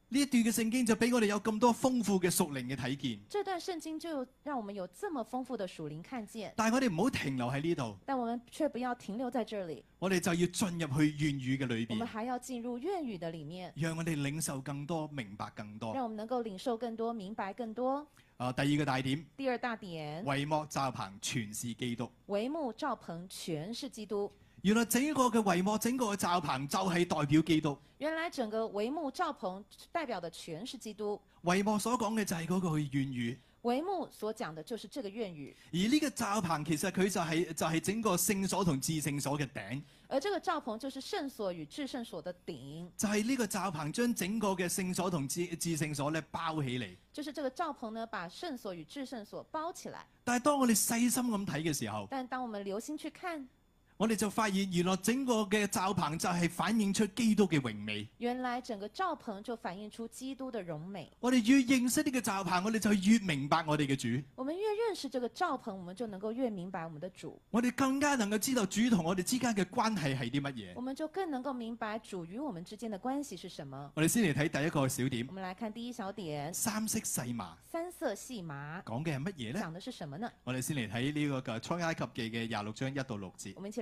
呢一段嘅圣经就俾我哋有咁多丰富嘅属灵嘅睇见。这段圣经就让我们有这么丰富的属灵看见。但系我哋唔好停留喺呢度。但我们却不要停留在这里。我哋就要进入去愿语嘅里边。我们还要进入愿语的里面。让我哋领受更多，明白更多。让我们能够领受更多，明白更多。啊，第二个大点。第二大点。帷幕罩棚全是基督。帷幕罩棚全是基督。原来整个嘅帷幕、整个嘅罩棚就系代表基督。原来整个帷幕、罩棚代表的全是基督。帷幕所讲嘅就系嗰个愿语。帷幕所讲的，就是这个愿语。而呢个罩棚其实佢就系就系整个圣所同至圣所嘅顶。而这个罩棚就是圣所与至圣所的顶。就系呢个罩棚将整个嘅圣所同至至圣所咧包起嚟。就是这个罩棚呢，把圣所与至圣所包起来。但系当我哋细心咁睇嘅时候，但当我们留心去看。我哋就发现原来整个嘅罩棚就系反映出基督嘅荣美。原来整个罩棚就反映出基督的荣美。我哋越认识呢个罩棚，我哋就越明白我哋嘅主。我们越认识这个罩棚，我们就能够越明白我们的主。我哋更加能够知道主同我哋之间嘅关系系啲乜嘢。我们就更能够明白主与我们之间的关系是什么。我哋先嚟睇第一个小点。我们来看第一小点。三色细麻。三色细麻。讲嘅系乜嘢呢？讲的是什么呢？我哋先嚟睇呢个嘅《创埃及记》嘅廿六章一到六节。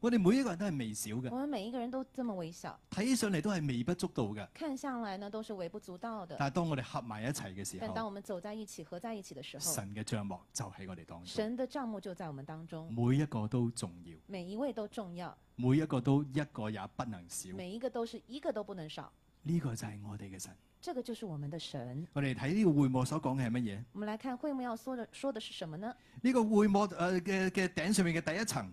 我哋每一个人都系微小嘅，我们每一个人都这么微小，睇起上嚟都系微不足道嘅。看上来呢都是微不足道的。但系当我哋合埋一齐嘅时候，但当我们走在一起、合在一起的时候，神嘅帐幕就喺我哋当中。神的帐幕就在我们当中。每一个都重要，每一位都重要，每一个都一个也不能少。每一个都是一个都不能少。呢个就系我哋嘅神，这个就是我们的神。我哋睇呢个会幕所讲嘅系乜嘢？我们来看会幕要说的说的是什么呢？呢个会幕诶嘅嘅顶上面嘅第一层。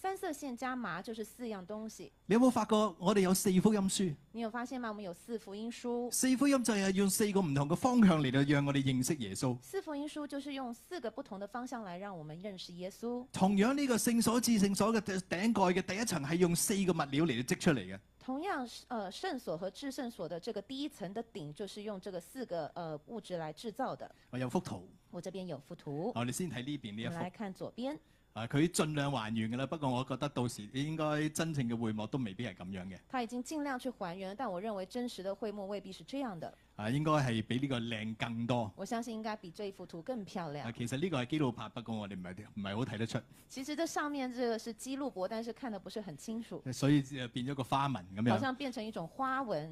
三色线加麻就是四样东西。你有冇发觉我哋有四福音书？你有发现吗？我们有四福音书。四福音就系用四个唔同嘅方向嚟到让我哋认识耶稣。四福音书就是用四个不同的方向来让我们认识耶稣。同样呢个圣所至圣所嘅顶盖嘅第一层系用四个物料嚟到织出嚟嘅。同样，呃，圣所和至圣所的这个第一层的顶就是用这个四个呃物质来制造的。我有幅图，我这边有幅图。我哋先睇呢边呢一幅。来看左边。啊！佢盡量還原嘅啦，不過我覺得到時應該真正嘅会幕都未必係咁樣嘅。他已經盡量去還原，但我認為真實的会幕未必是這樣的。啊，應該係比呢個靚更多。我相信應該比這一幅圖更漂亮。啊，其實呢個係基路柏，不過我哋唔係唔系好睇得出。其實这上面这個是基路柏，但是看得不是很清楚。所以變咗個花紋咁樣。好像變成一種花紋。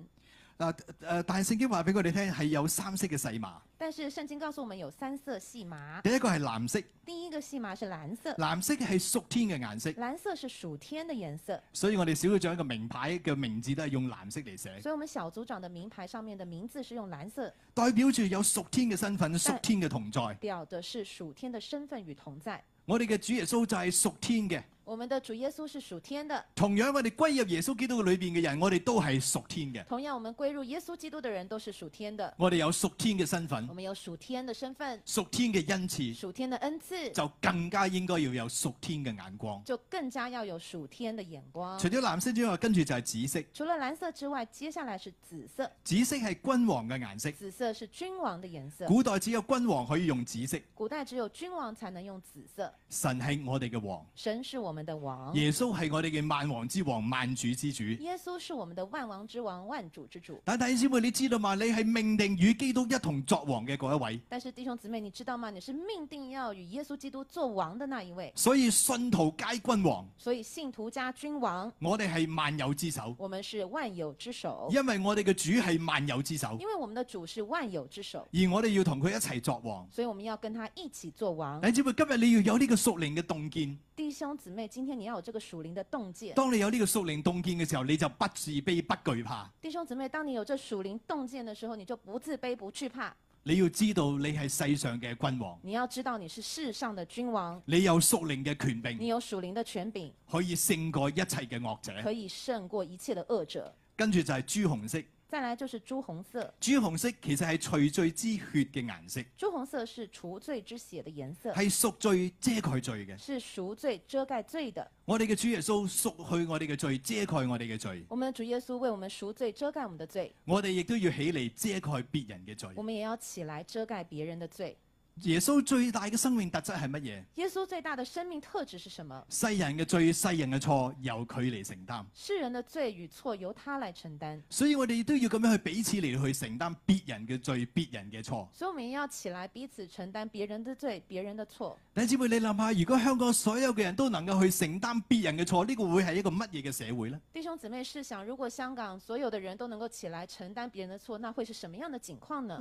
嗱誒，但係聖經話俾我哋聽係有三色嘅細馬。但是聖經告訴我們有三色細馬。第一個係藍色。第一個細馬是藍色。藍色係屬天嘅顏色。藍色是屬天嘅顏色。所以我哋小組長個名牌嘅名字都係用藍色嚟寫。所以我們小組長嘅名牌上面嘅名字是用藍色。代表住有屬天嘅身份，屬天嘅同在。表的是屬天嘅身份與同在。我哋嘅主耶穌就係屬天嘅。我们的主耶稣是属天的。同样，我哋归入耶稣基督里边嘅人，我哋都系属天嘅。同样，我们归入耶稣基督的人都是属天的。我哋有属天嘅身份。我们有属天嘅身份。属天嘅恩赐。属天的恩赐就更加应该要有属天嘅眼光。就更加要有属天的眼光。除咗蓝色之外，跟住就系紫色。除了蓝色之外，接下来是紫色。紫色系君王嘅颜色。紫色是君王的颜色。古代只有君王可以用紫色。古代只有君王才能用紫色。神系我哋嘅王。神是我。们的王。耶稣系我哋嘅万王之王、万主之主。耶稣是我们的万王之王、万主之主。但弟兄姊妹，你知道吗？你系命定与基督一同作王嘅嗰一位。但是弟兄姊妹，你知道吗？你是命定要与耶稣基督作王的那一位。所以信徒皆君王。所以信徒加君王。我哋系万有之首。我们是万有之首。因为我哋嘅主系万有之首。因为我们的主是万有之首。而我哋要同佢一齐作王。所以我们要跟他一起作王。弟兄姊妹，今日你要有呢个属灵嘅洞见。弟兄姊妹，今天你要有这个属灵的洞见。当你有呢个属灵洞见嘅时候，你就不自卑不惧怕。弟兄姊妹，当你有这属灵洞见的时候，你就不自卑不惧怕。你要知道你系世上嘅君王。你要知道你是世上的君王。你有属灵嘅权柄。你有属灵的权柄，可以胜过一切嘅恶者。可以胜过一切的恶者。跟住就系朱红色。再来就是朱红色。朱红色其实系除罪之血嘅颜色。朱红色是除罪之血的颜色。系赎罪遮盖罪嘅。是赎罪遮盖罪的。我哋嘅主耶稣赎去我哋嘅罪，遮盖我哋嘅罪。我们主耶稣为我们赎罪遮盖我们的罪。我哋亦都要起嚟遮盖别人嘅罪。我们也要起来遮盖别人的罪。耶稣最大嘅生命特质系乜嘢？耶稣最大的生命特质是什么？世人嘅罪、世人嘅错由佢嚟承担。世人的罪与错由他来承担。所以我哋都要咁样去彼此嚟去承担别人嘅罪、别人嘅错。所以我们要起来彼此承担别人的罪、别人的错。弟兄姊妹，你谂下，如果香港所有嘅人都能够去承担别人嘅错，呢个会系一个乜嘢嘅社会呢？弟兄姊妹试想，如果香港所有的人都能够起来承担别人嘅错，那会是什么样的境况呢？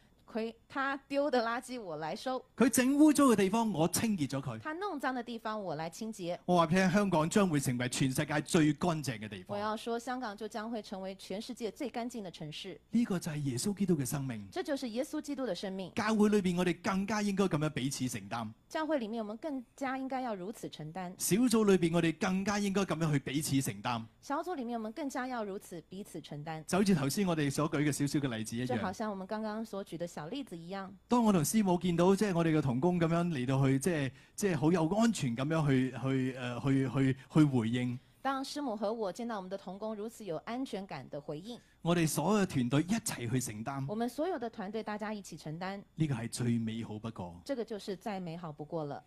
佢他丢的垃圾我来收，佢整污糟嘅地方我清洁咗佢，他弄脏的地方我来清洁。我话听，香港将会成为全世界最干净嘅地方。我要说，香港就将会成为全世界最干净的城市。呢个就系耶稣基督嘅生命，这就是耶稣基督的生命。教会里边我哋更加应该咁样彼此承担。教会里面我们更加应该要如此承担。小组里边我哋更加应该咁样去彼此承担。小组里面我们更加要如此彼此承担。就好似头先我哋所举嘅小小嘅例子一样，就好像我们刚刚所举的小。例子一樣。當我同師母見到即係我哋嘅童工咁樣嚟到去，即係即係好有安全感咁樣去去誒去去去回應。當師母和我見到我們的童工如此有安全感的回應，我哋所有團隊一齊去承擔。我們所有的團隊大家一起承擔。呢個係最美好不過。這個就是再美好不過了。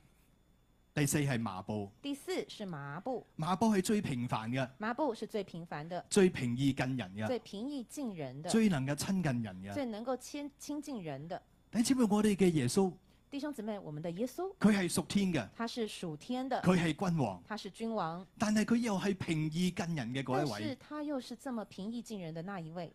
第四係麻布。第四是麻布。麻布係最平凡嘅。麻布是最平凡的。最平易近人嘅。最平易近人的。最能夠親近人嘅。最能夠親親近人的。你知唔知我哋嘅耶穌？弟兄姊妹，我们的耶穌。佢係屬天嘅。他是屬天的。佢係君王。他是君王。但系佢又係平易近人嘅嗰一位。但是他又是这么平易近人的那一位。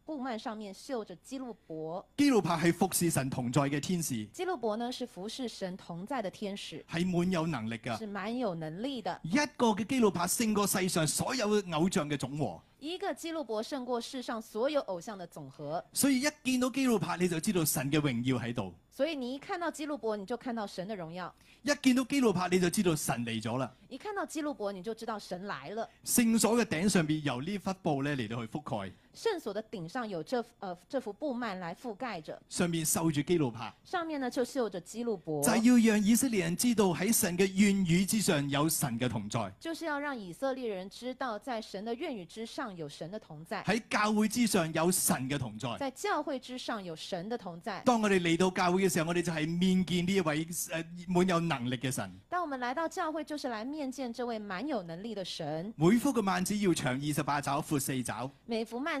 布幔上面绣着基路伯，基路伯系服侍神同在嘅天使。基路伯呢是服侍神同在的天使，系满有能力嘅，是蛮有能力的。一个嘅基路伯胜过世上所有偶像嘅总和。一个基路伯胜过世上所有偶像的总和。所以一见到基路伯，你就知道神嘅荣耀喺度。所以你一看到基路伯，你就看到神的荣耀。一见到基路伯，你就知道神嚟咗啦。一看到基路伯，你就知道神来了。圣所嘅顶上边由呢幅布咧嚟到去覆盖。圣所的顶上有这呃这幅布幔来覆盖着，上面绣住基路帕，上面呢就绣着基路伯，就要让以色列人知道喺神嘅愿语之上有神嘅同在，就是要让以色列人知道在神的愿语之上有神的同在，喺教会之上有神嘅同在，在教会之上有神的同在，当我哋嚟到教会嘅时候，我哋就系面见呢一位诶满有能力嘅神，当我们来到教会，就是来面见这位满有能力的神，每幅嘅幔子要长二十八爪，阔四爪，每幅幔。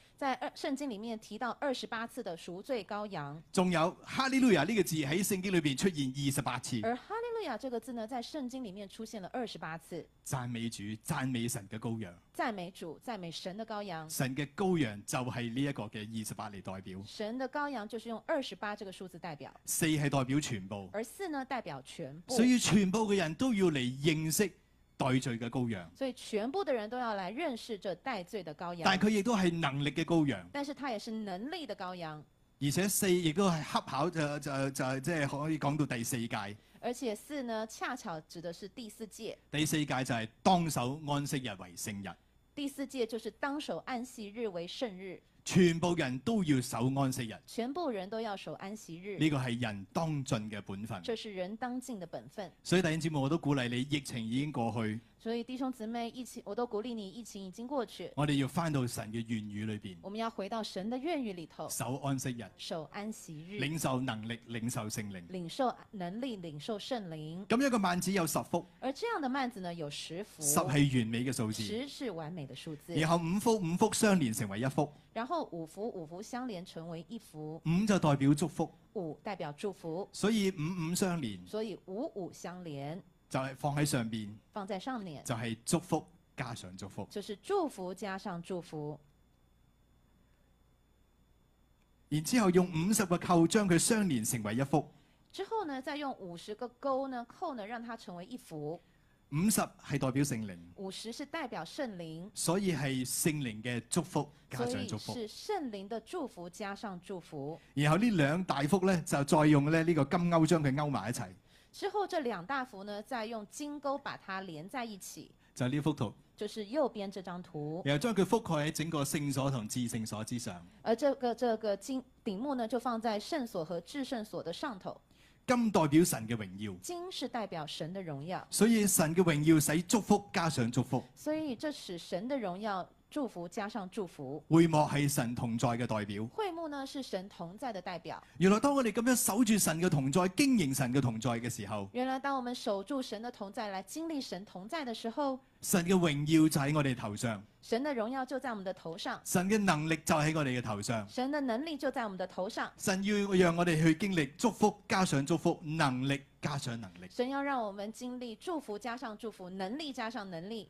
在圣经里面提到二十八次的赎罪羔羊，仲有哈利路亚呢个字喺圣经里边出现二十八次。而哈利路亚这个字呢，在圣经里面出现了二十八次。赞美主，赞美神嘅羔羊。赞美主，赞美神的羔羊。神嘅羔羊就系呢一个嘅二十八嚟代表。神的羔羊就是用二十八这个数字代表。四系代表全部，而四呢代表全部，所以全部嘅人都要嚟认识。代罪嘅羔羊，所以全部的人都要来认识这代罪的羔羊。但系佢亦都系能力嘅羔羊，但是他也是能力的羔羊。而且四亦都系恰巧就就就系即系可以讲到第四届。而且四呢，恰巧指的是第四届。第四届就系当守安息日为圣日。第四届就是当守安息日为圣日。全部人都要守安息日。全部人都要守安息日。呢个系人当尽嘅本分。这是人当尽的本分。所以，弟兄姊妹，我都鼓励你，疫情已经过去。所以弟兄姊妹一起，我都鼓励你疫情已经过去，我哋要翻到神嘅愿语里边。我们要回到神的愿语里头。守安息日，守安息日。领受能力，领受圣灵。领受能力，领受圣灵。咁一个麦子有十幅。而这样的麦子呢有十幅。十系完美嘅数字，十是完美的数字。然后五幅五幅相连成为一幅，然后五幅五幅相连成为一幅。五就代表祝福，五代表祝福。所以五五相连，所以五五相连。就系放喺上边，放在上面，就系祝福加上祝福，就是祝福加上祝福。然之后用五十个扣将佢相连成为一幅。之后呢，再用五十个勾呢扣呢，让它成为一幅。五十系代表圣灵，五十是代表圣灵，所以系圣灵嘅祝福加上祝福，是圣灵的祝福加上祝福。然后呢两大幅呢，就再用咧呢个金钩将佢勾埋一齐。之后这两大幅呢，再用金钩把它连在一起。就呢幅图。就是右边这张图。然后将佢覆盖喺整个圣所同至圣所之上。而这个这个金顶目呢，就放在圣所和至圣所的上头。金代表神嘅荣耀。金是代表神的荣耀。所以神嘅荣耀使祝福加上祝福。所以这使神的荣耀。祝福加上祝福，会幕系神同在嘅代表。会幕呢是神同在嘅代表。原来当我哋咁样守住神嘅同在，经营神嘅同在嘅时候，原来当我们守住神嘅同在，来经历神同在嘅时候，神嘅荣耀就喺我哋头上。神的荣耀就在我们的头上。神嘅能力就喺我哋嘅头上。神的能力就在我们的头上。神要让我哋去经历祝福加上祝福，能力加上能力。神要让我们经历祝福加上祝福，能力加上能力。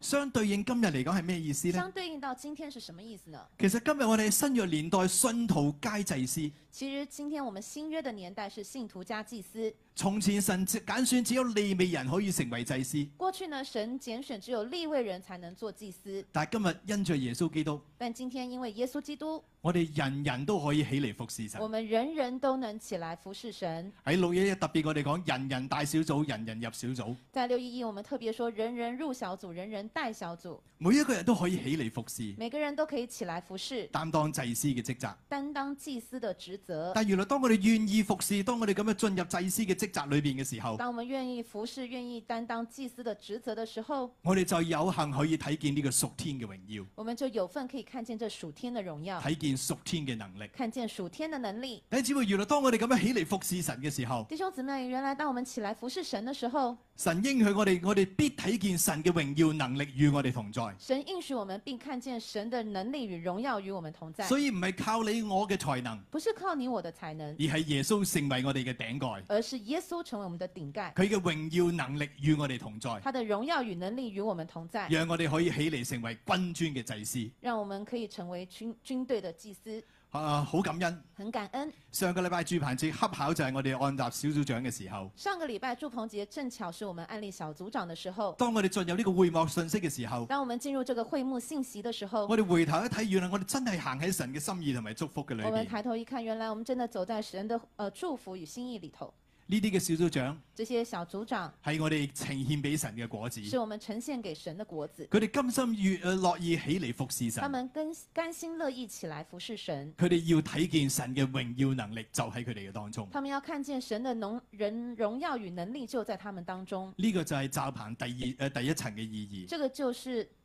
相對應今日嚟講係咩意思呢？相對應到今天是什么意思呢？其實今日我哋新約年代信徒皆祭司。其實今天我們新約的年代是信徒加祭司。从前神拣选只有利未人可以成为祭司。过去呢，神拣选只有利未人才能做祭司。但系今日因着耶稣基督，但今天因为耶稣基督，我哋人人都可以起嚟服侍神。我们人人都能起来服侍神。喺六一一特别我哋讲人人大小组，人人入小组。在六一一我们特别说人人入小组，人人带小组。每一个人都可以起嚟服侍，每个人都可以起来服侍，担当祭司嘅职责，担当祭司的职责。但原来当我哋愿意服侍，当我哋咁样进入祭司嘅职。闸里边嘅时候，当我们愿意服侍、愿意担当祭司的职责的时候，我哋就有幸可以睇见呢个属天嘅荣耀。我们就有份可以看见这属天的荣耀，睇见属天嘅能力，看见属天的能力。弟兄姊妹，原来当我哋咁样起嚟服侍神嘅时候，弟兄姊妹，原来当我们起来服侍神的时候。神应许我哋，我哋必睇见神嘅荣耀能力与我哋同在。神应许我们，并看见神的能力与荣耀与我们同在。所以唔系靠你我嘅才能，不是靠你我的才能，而系耶稣成为我哋嘅顶盖。而是耶稣成为我们的顶盖，佢嘅荣耀能力与我哋同在。他的荣耀与能力与我们同在，让我哋可以起嚟成为军尊嘅祭司。让我们可以成为军军队的祭司。啊！好感恩，很感恩。上个礼拜朱鹏捷恰巧就系我哋案集小组长嘅时候。上个礼拜朱鹏捷正巧是我们安利小组长嘅时候。当我哋进入呢个会幕信息嘅时候，当我们进入这个会幕信息嘅时候，我哋回头一睇，原来我哋真系行喺神嘅心意同埋祝福嘅里面。我们抬头一看，原来我们真的走在神的呃，祝福与心意里头。呢啲嘅小组长，这些小组长系我哋呈现俾神嘅果子，是我们呈现给神的果子。佢哋甘心愿诶乐意起嚟服侍神，他们甘甘心乐意起来服侍神。佢哋要睇见神嘅荣耀能力就喺佢哋嘅当中，他们要看见神的荣人荣耀与能力就在他们当中。呢个就系罩棚第二诶第一层嘅意义，这个就是。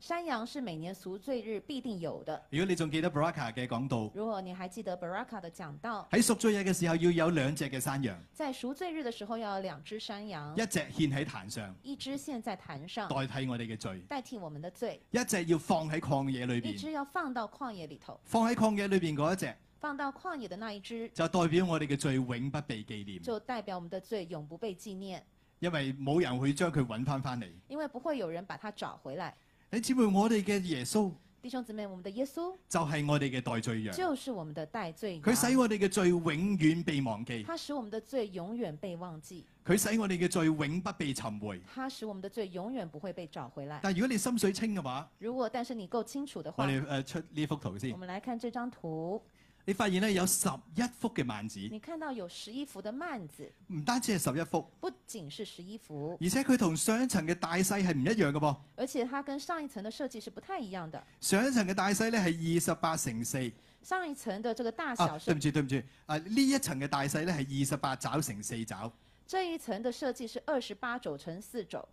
山羊是每年赎罪日必定有的。如果你仲记得 Baraka 嘅讲道，如果你还记得 Baraka 的讲道，喺赎罪日嘅时候要有两只嘅山羊。在赎罪日的时候要有两只山羊。一只献喺坛上，一只献在坛上，代替我哋嘅罪，代替我们的罪。一只要放喺旷野里边，一只要放到旷野里头。放喺旷野里边嗰一只，放到旷野的那一只，就代表我哋嘅罪永不被纪念。就代表我们的罪永不被纪念。因为冇人会将佢揾翻翻嚟。因为不会有人把它找回来。你指乎我哋嘅耶稣？弟兄姊妹，我们的耶稣就系我哋嘅代罪羊，就是我们的代罪。佢使我哋嘅罪永远被忘记，他使我们的罪永远被忘记。佢使我哋嘅罪永不被寻回，他使我们的罪永远不会被找回来。但如果你心水清嘅话，如果但是你够清楚的话，我哋诶出呢幅图先，我们来看这张图。你发现咧有十一幅嘅幔子，你看到有十一幅的幔子，唔单止系十一幅，不仅是十一幅，而且佢同上一层嘅大细系唔一样嘅噃，而且它跟上一层嘅设计是不太一样的。上一层嘅大细咧系二十八乘四，上一层的这个大小，啊，对唔住对唔住，啊，呢一层嘅大细咧系二十八爪乘四爪，这一层嘅设计是二十八肘乘四肘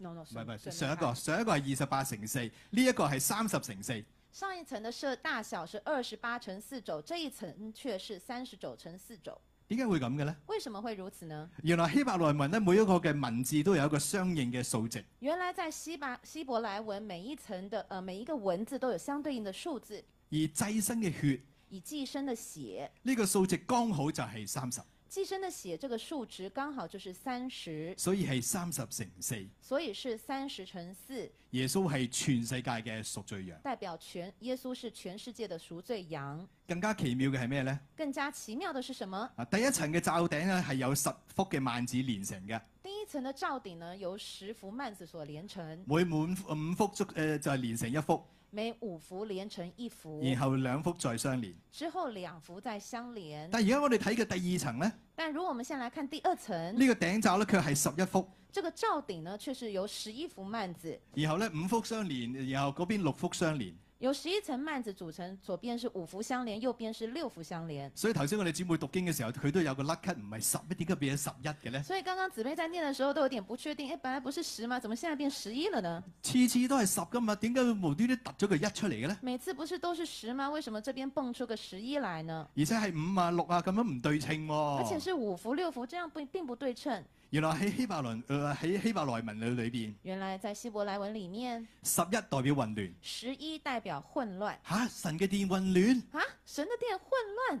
，no，唔系唔系，上一个上一个系二十八乘四，呢一个系三十乘四。上一层的设大小是二十八乘四轴，这一层却是三十九乘四轴。点解会咁嘅咧？为什么会如此呢？原来希伯来文咧，每一个嘅文字都有一个相应嘅数值。原来在希伯希伯来文每一层的，呃每一个文字都有相对应的数字。而祭身嘅血，以祭身的血，呢个数值刚好就系三十。计身的血，这个数值刚好就是三十，所以系三十乘四，所以是三十乘四。耶稣系全世界嘅赎罪羊，代表全耶稣是全世界的赎罪羊。更加奇妙嘅系咩呢？更加奇妙的是什么？第一层嘅罩顶咧系有十幅嘅万子连成嘅。第一层的罩顶呢由十幅万子所连成，每满五幅足诶就系连成一幅。每五幅连成一幅，然后两幅再相连，之后两幅再相连。但而家我哋睇嘅第二层呢？但如果我们先来看第二层，呢个顶罩呢，却系十一幅，这个罩顶呢，却是由十一幅幔子，然后呢，五幅相连，然后嗰边六幅相连。由十一层幔子组成，左边是五福相连，右边是六福相连。所以头先我哋姊妹读经嘅时候，佢都有个甩 c k 唔系十，点解变咗十一嘅咧？所以刚刚姊妹在念嘅时候都有点不确定，诶，本来不是十吗？怎么现在变十一了呢？次次都系十噶嘛，点解会无端端突咗个一出嚟嘅咧？每次不是都是十吗？为什么这边蹦出个十一来呢？而且系五啊六啊咁样唔对称喎。而且是五福六福，这样并并不对称。原来喺希伯伦，诶喺希伯来文里里边，原来在希伯来文里面，十一代表混乱，十一代表混乱，吓神嘅电混乱，吓神嘅电混乱。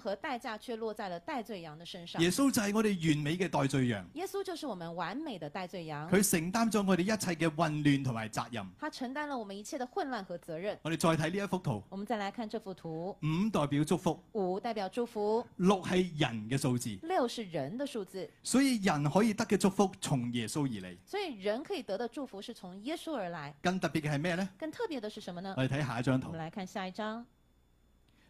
和代价却落在了代罪羊的身上。耶稣就系我哋完美嘅代罪羊。耶稣就是我们完美的代罪羊。佢承担咗我哋一切嘅混乱同埋责任。他承担了我们一切的混乱和责任。我哋再睇呢一幅图。我们再来看这幅图。五代表祝福。五代表祝福。六系人嘅数字。六是人的数字。所以人可以得嘅祝福从耶稣而嚟。所以人可以得的祝福是从耶稣而来。更特别嘅系咩呢？更特别的是什么呢？我哋睇下一张图。我们来看下一张。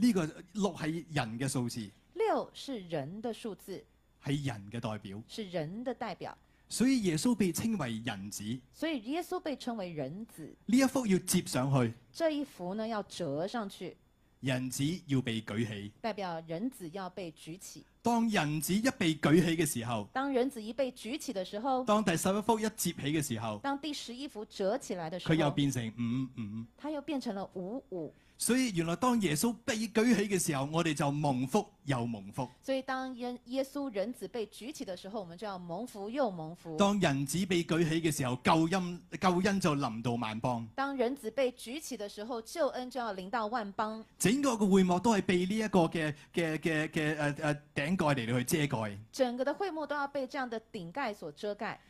呢個六係人嘅數字，六是人的數字，係人嘅代表，是人的代表。所以耶穌被稱為人子，所以耶穌被稱為人子。呢一幅要接上去，這一幅呢要折上去，人子要被舉起，代表人子要被舉起。當人子一被舉起嘅時候，當人子一被舉起的時候，當第十一幅一接起嘅時候，當第十一幅折起來的時，佢又變成五五，它又变成了五五。所以原來當耶穌被舉起嘅時候，我哋就蒙福又蒙福。所以當耶耶穌人子被舉起嘅時候，我们就要蒙福又蒙福。當人子被舉起嘅時候，救恩救恩就臨到萬邦。當人子被舉起嘅時候，救恩就要臨到萬邦。整個嘅會幕都係被呢一個嘅嘅嘅嘅诶诶頂蓋嚟到去遮蓋。整個的會幕都要被這樣的頂蓋所遮蓋。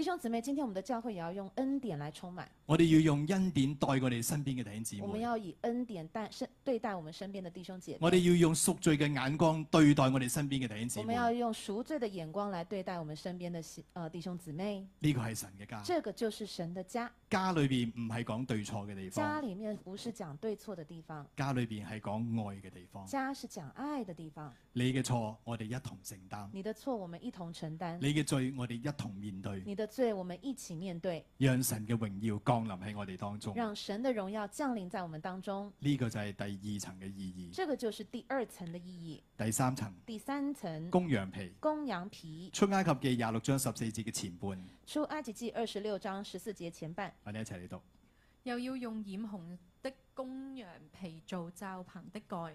弟兄姊妹，今天我们的教会也要用恩典来充满。我哋要用恩典待我哋身边嘅弟兄姊妹。我们要以恩典待身对待我们身边的弟兄姐妹。我哋要用赎罪嘅眼光对待我哋身边嘅弟兄姊妹。我们要用赎罪嘅眼光来对待我们身边嘅呃弟兄姊妹。呢个系神嘅家，这个就是神的家。家里边唔系讲对错嘅地方。家里面不是讲对错的地方。家里边系讲爱嘅地方。家是讲爱嘅地方。你嘅错我哋一同承担。你的错我们一同承担。你嘅罪我哋一同面对。你的罪，我们一起面对，让神嘅荣耀降临喺我哋当中，让神的荣耀降临在我们当中。呢个就系第二层嘅意义，这个就是第二层嘅意义。第三层，第三层，公羊皮，公羊皮，出埃及记廿六章十四节嘅前半，出埃及记二十六章十四节前半，我哋一齐嚟读，又要用染红的公羊皮做罩棚的盖。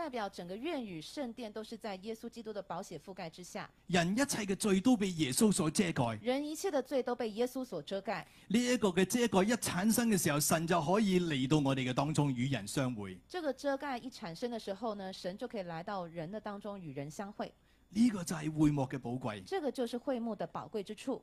代表整个院宇圣殿都是在耶稣基督的保险覆盖之下，人一切嘅罪都被耶稣所遮盖，人一切的罪都被耶稣所遮盖。呢一个嘅遮盖一产生嘅时候，神就可以嚟到我哋嘅当中与人相会。这个遮盖一产生嘅时候呢，神就可以来到人的当中与人相会。呢个就系会幕嘅宝贵，这个就是会幕的宝贵之处。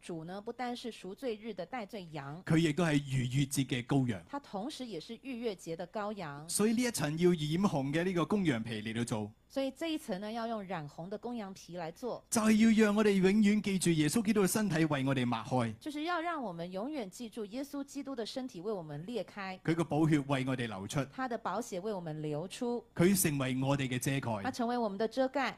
主呢不单是赎罪日的代罪羊，佢亦都系逾越节嘅羔羊。他同时也是逾越节的羔羊。所以呢一层要染红嘅呢个公羊皮嚟到做。所以这一层呢要用染红的公羊皮来做。就系要让我哋永远记住耶稣基督嘅身体为我哋擘开。就是要让我们永远记住耶稣基督的身体为我们裂开。佢嘅宝血为我哋流出。他的宝血为我们流出。佢成为我哋嘅遮盖。他成为我们的遮盖。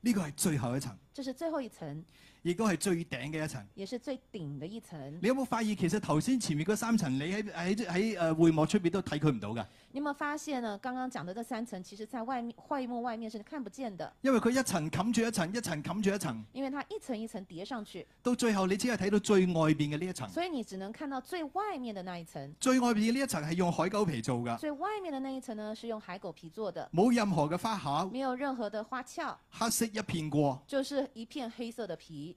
呢个系最后一层这是最后一层亦都係最頂嘅一層。也是最頂嘅一層。你有冇發現其實頭先前面嗰三層，你喺喺喺誒會幕出邊都睇佢唔到㗎？你有冇發現呢？剛剛講的這三層，其實在外面會幕外面是看唔見的。因為佢一層冚住一層，一層冚住一層。因為它一層一層疊上去。到最後你只係睇到最外邊嘅呢一層。所以你只能看到最外面的那一層。最外邊呢一層係用海狗皮做㗎。最外面的那一層呢，是用海狗皮做的。冇任何嘅花巧。沒有任何的花俏。黑色一片過。就是一片黑色的皮。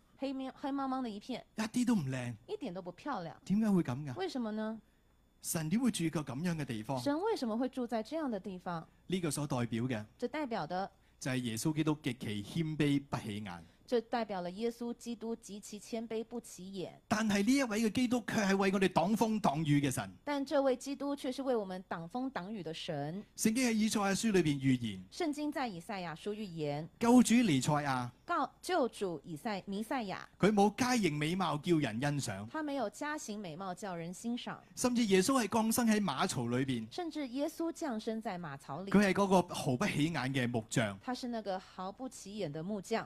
黑面黑茫茫的一片，一啲都唔靓，一点都不漂亮。点解会咁噶？为什么呢？神点会住个咁样嘅地方？神为什么会住在这样的地方？呢个所代表嘅，就代表的就系耶稣基督极其谦卑不起眼。就代表了耶稣基督极其谦卑不起眼，但系呢一位嘅基督却系为我哋挡风挡雨嘅神。但这位基督却是为我们挡风挡雨的神。圣经喺以赛亚书里边预言。圣经在以赛亚书预言。救主尼赛亚。告救主以赛弥赛亚。佢冇佳形美貌叫人欣赏。他没有佳形美貌叫人欣赏。甚至耶稣系降生喺马槽里边。甚至耶稣降生在马槽里。佢系嗰个毫不起眼嘅木匠。他是那个毫不起眼的木匠。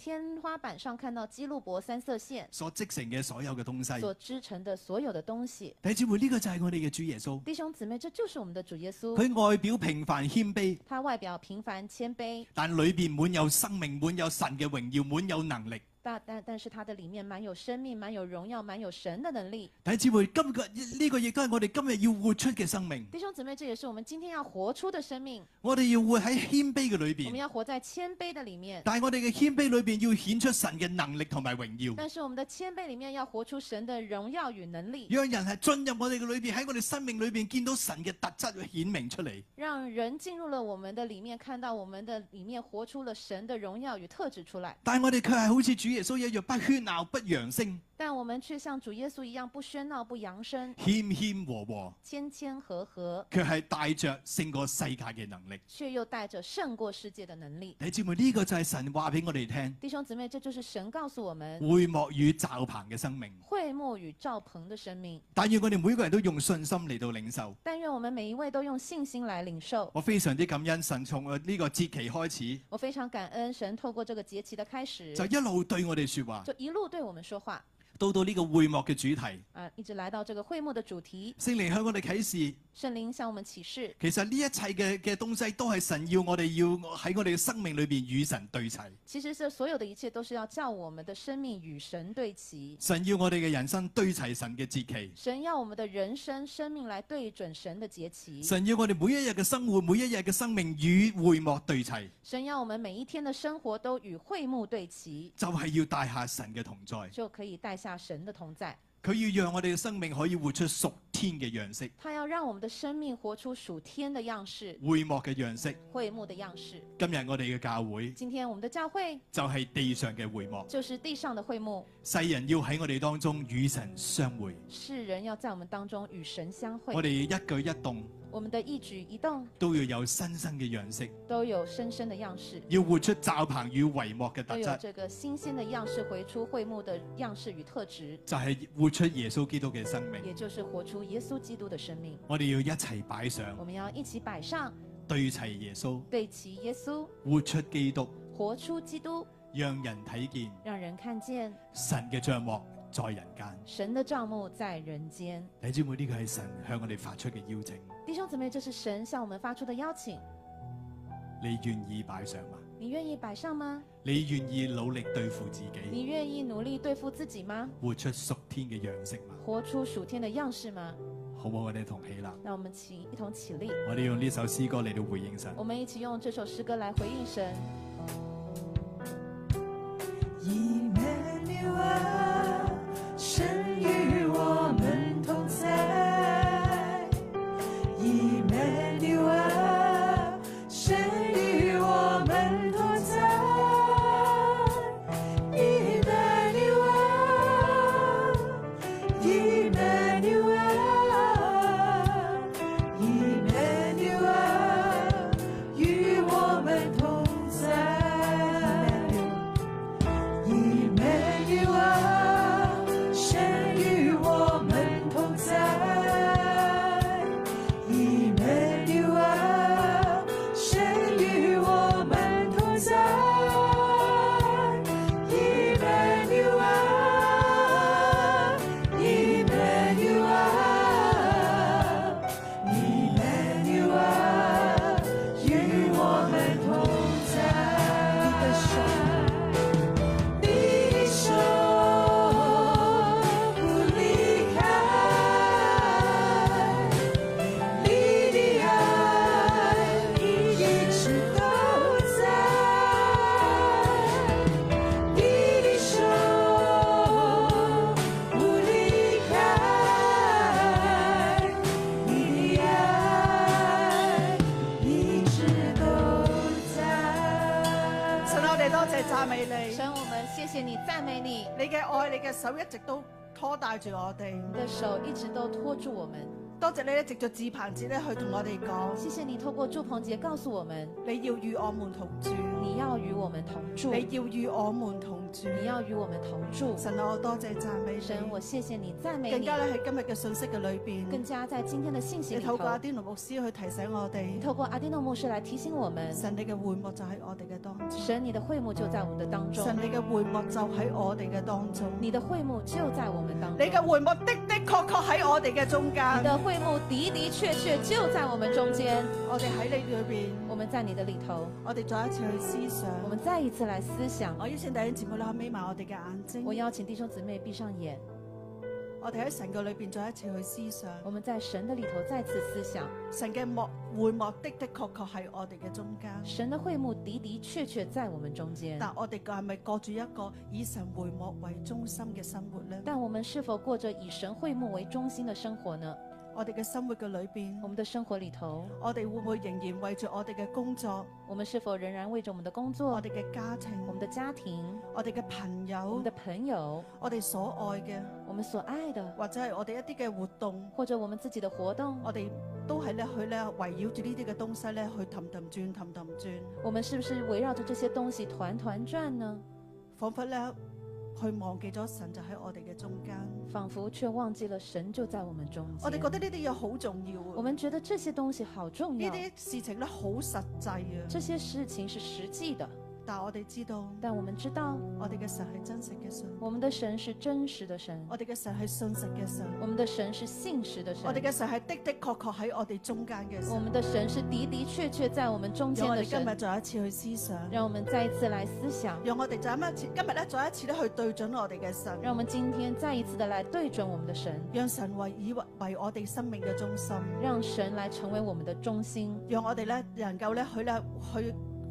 天花板上看到基路伯三色线所织成嘅所有嘅东西，所织成的所有的东西。弟兄姊妹，呢个就系我哋嘅主耶稣。弟兄姊妹，这就是我们的主耶稣。佢外表平凡谦卑，他外表平凡谦卑，但里边满有生命，满有神嘅荣耀，满有能力。但但但是它的里面蛮有生命蛮有荣耀蛮有神的能力。弟兄姊妹，今个呢个亦都系我哋今日要活出嘅生命。弟兄姊妹，这也是我们今天要活出的生命。我哋要活喺谦卑嘅里边。我们要活在谦卑的里面。但系我哋嘅谦卑里边要显出神嘅能力同埋荣耀。但是我们的谦卑里面要活出神的荣耀与能力。让人系进入我哋嘅里边喺我哋生命里边见到神嘅特质显明出嚟。让人进入了我们的里面，看到我们的里面活出了神的荣耀与特质出来。但系我哋却系好似主。耶穌一樣，不喧鬧，不揚聲。但我们却像主耶稣一样，不喧闹，不扬声，谦谦和和，谦谦和和，却系带着胜过世界嘅能力，却又带着胜过世界的能力。你知唔知呢个就系神话俾我哋听？弟兄姊妹，这就是神告诉我们会莫与赵鹏嘅生命，会莫与赵鹏的生命。但愿我哋每个人都用信心嚟到领受。但愿我们每一位都用信心来领受。我非常之感恩神从呢个节期开始，我非常感恩神透过这个节期的开始，就一路对我哋说话，就一路对我们说话。到到呢个会幕嘅主题。啊，一直来到这个会幕的主题。圣灵向我哋启示。圣灵向我们启示。其实呢一切嘅嘅东西都系神要我哋要喺我哋嘅生命里边与神对齐。其实，这所有的一切都是要叫我们的生命与神对齐。神要我哋嘅人生对齐神嘅节期。神要我们的人生生命来对准神的节期。神要我哋每一日嘅生活，每一日嘅生命与会幕对齐。神要我们每一天的生活都与会幕对齐。就系要带下神嘅同在，就可以带下。神的同在，佢要让我哋嘅生命可以活出属天嘅样式。他要让我们的生命活出属天的样式，会幕嘅样式，会幕的样式。今日我哋嘅教会，今天我们的教会就系地上嘅会幕，就是地上的会幕。世人要喺我哋当中与神相会，世人要在我们当中与神相会。我哋一举一动。我们的一举一动都要有新生嘅样式，都有新生的样式，要活出罩棚与帷幕嘅特质，这个新鲜的样式，回出会幕的样式与特质，就系活出耶稣基督嘅生命，也就是活出耶稣基督的生命。我哋要一齐摆上，我们要一齐摆上，对齐耶稣，对齐耶稣，活出基督，活出基督，让人睇见，让人看见神嘅尊幕。在人间，神的账目在人间。你知唔知呢个系神向我哋发出嘅邀请？弟兄姊妹，这是神向我们发出的邀请。你愿意摆上吗？你愿意摆上吗？你愿意努力对付自己？你愿意努力对付自己吗？活出属天嘅样式吗？活出属天的样式吗？好唔好？我哋同喜啦！那我们请一同起立。我哋用呢首诗歌嚟到回应神。我们一起用这首诗歌来回应神。你的手一直都托住我们。多谢你一直着志鹏捷咧去同我哋讲。谢谢你透过祝鹏捷告诉我们，你要与我们同住。你要与我们同住。你要与我们同住。你要与我们同住。神啊，我多谢赞美。神，我谢谢你赞美。更加咧喺今日嘅信息嘅里边，更加在今天的信息里过阿丁诺牧师去提醒我哋。透过阿丁诺牧师来提醒我们。神你嘅会幕就喺我哋嘅当。神你的会幕就在我们的当中。神你嘅会幕就喺我哋嘅当中。你的会幕就在我们当。你嘅会幕的。确确喺我哋嘅中间，你的会幕的的确确就在我们中间。我哋喺你里边，我们在你的里头。我哋再一次去思想，我们再一次来思想。我邀请弟兄姊妹来可蔽埋我哋嘅眼睛。我邀请弟兄姊妹闭上眼。我哋喺神嘅里边再一次去思想，我们在神的里头再次思想，神嘅幕会目的的确确系我哋嘅中间，神嘅会幕的的确确在我们中间。但我哋系咪过住一个以神会幕为中心嘅生活咧？但我们是否过着以神会幕为中心嘅生活呢？我哋嘅生活嘅里边，我们的生活里头，我哋会唔会仍然为住我哋嘅工作？我们是否仍然为住我们的工作？我哋嘅家庭，我们的家庭，我哋嘅朋友，我们的朋友，我哋所爱嘅，我们所爱的，或者系我哋一啲嘅活动，或者我们自己嘅活动，我哋都系咧去咧围绕住呢啲嘅东西咧去氹氹转、氹氹转。我们是不是围绕着这些东西团团转呢？仿佛咧，佢忘记咗神就喺我哋嘅中间。仿佛却忘记了神就在我们中间。我哋觉得呢啲嘢好重要啊！我们觉得这些东西好重要。呢啲事情咧好实际啊！这些事情是实际的。但我哋知道，但我们知道，我哋嘅神系真实嘅神，我们的神是真实的神，我哋嘅神系信实嘅神，我们的神是信实的神，我哋嘅神系的的确确喺我哋中间嘅神，我们的神是的的确确在我们中间的。今日再一次去思想，让我们再一次来思想，让我哋再一次今日咧再一次咧去对准我哋嘅神，让我们今天再一次的来对准我们的神，让神为以为我哋生命嘅中心，让神来成为我们的中心，让我哋咧能够咧去咧去。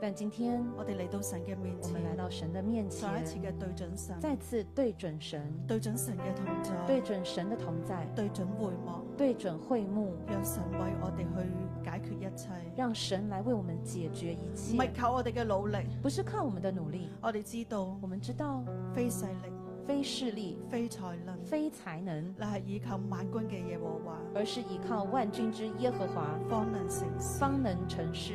但今天，我们来到神的面前，再一次嘅对准神，再次对准神，对准神嘅同在，对准神的同在，对准会幕，对准会幕，让神为我哋去解决一切，让神来为我们解决一切，唔系靠我哋嘅努力，不是靠我们的努力。我哋知道，我们知道，非势力，非势力，非才能，非才能，乃系依靠万军嘅耶和华，而是依靠万军之耶和华，方能成，方能成事。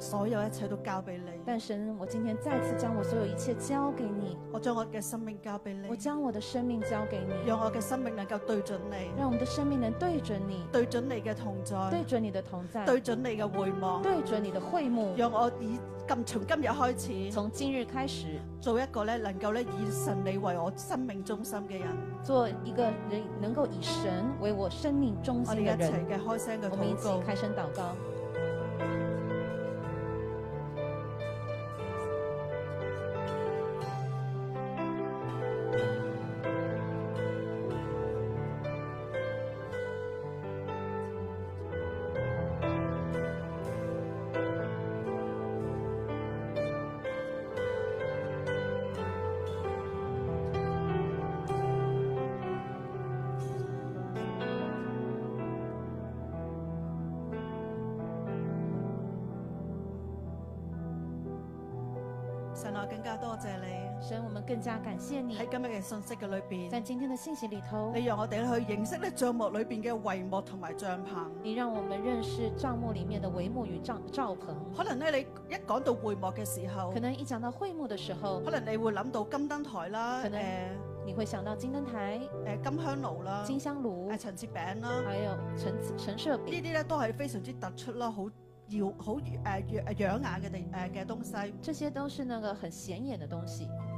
所有一切都交俾你，但神，我今天再次将我所有一切交给你，我将我嘅生命交俾你，我将我的生命交给你，让我嘅生命能够对准你，让我们的生命能对准你，对准你嘅同在，对准你的同在，对准你嘅回望，对准你的会目，让我以今从今日开始，从今日开始，做一个咧能够咧以神你为我生命中心嘅人，做一个能能够以神为我生命中心嘅人，我哋一齐嘅开声嘅祷告，我们一起开声祷告。感谢你喺今日嘅信息嘅里边，在今天的信息里头，你让我哋去认识咧帐幕里边嘅帷幕同埋帐篷。你让我们认识帐幕里面的帷幕与帐帐篷。可能咧你一讲到帷幕嘅时候，可能一讲到会幕的时候，可能你会谂到金灯台啦。可能你会想到金灯台，诶金香炉啦，金香炉，诶陈设饼啦，还有陈陈设饼呢啲咧都系非常之突出啦，好耀好诶养养眼嘅地诶嘅东西。这些都是那个很显眼的东西。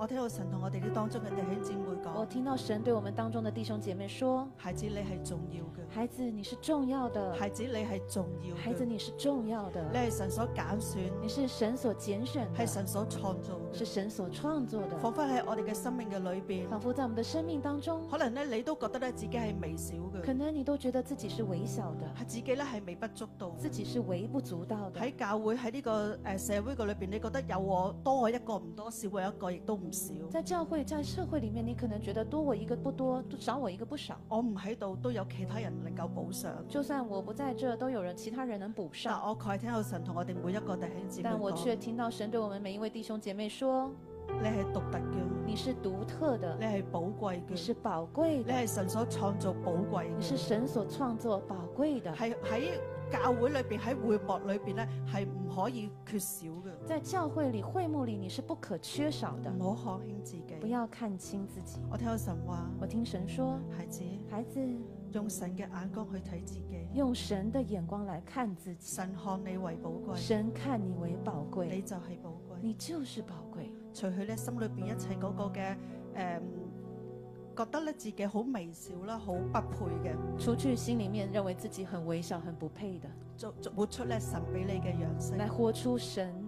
我听到神同我哋啲当中嘅弟兄姊妹讲，我听到神对我们当中嘅弟兄姐妹说，孩子你系重要嘅，孩子你是重要的，孩子你系重要，孩子你是重要的，你系神所拣选，你是神所拣选，系神所创造，是神所创造的。仿佛喺我哋嘅生命嘅里边，仿佛在我们的生命当中，可能咧你都觉得咧自己系微小嘅，可能你都觉得自己是微小的，系自己咧系微不足道，自己是微不足道。喺教会喺呢个诶社会嘅里边，你觉得有我多我一个唔多，少我一个亦都。唔。少在教会、在社会里面，你可能觉得多我一个不多，少我一个不少。我唔喺度都有其他人能够补上，就算我不在这都有人，其他人能补上。我可以听到神同我哋每一个弟兄姊妹但我却听到神对我们每一位弟兄姐妹说：你系独特嘅，你是独特的，你系宝贵嘅，你是宝贵，你系神所创造宝贵，嘅，你是神所创造宝贵的。系喺教会里边、喺会幕里边咧，系唔可以缺少。在教会里、会幕里，你是不可缺少的。唔好看轻自己，不要看轻自己。我听神话，我听神说，孩子，孩子，用神嘅眼光去睇自己，用神的眼光来看自己。神看你为宝贵，神看你为宝贵，你就系宝贵，你就是宝贵。除去咧心里边一切嗰个嘅诶，觉得咧自己好微小啦，好不配嘅。除去心里面认为自己很微小、很不配的，做做出咧神俾你嘅样式，来活出神。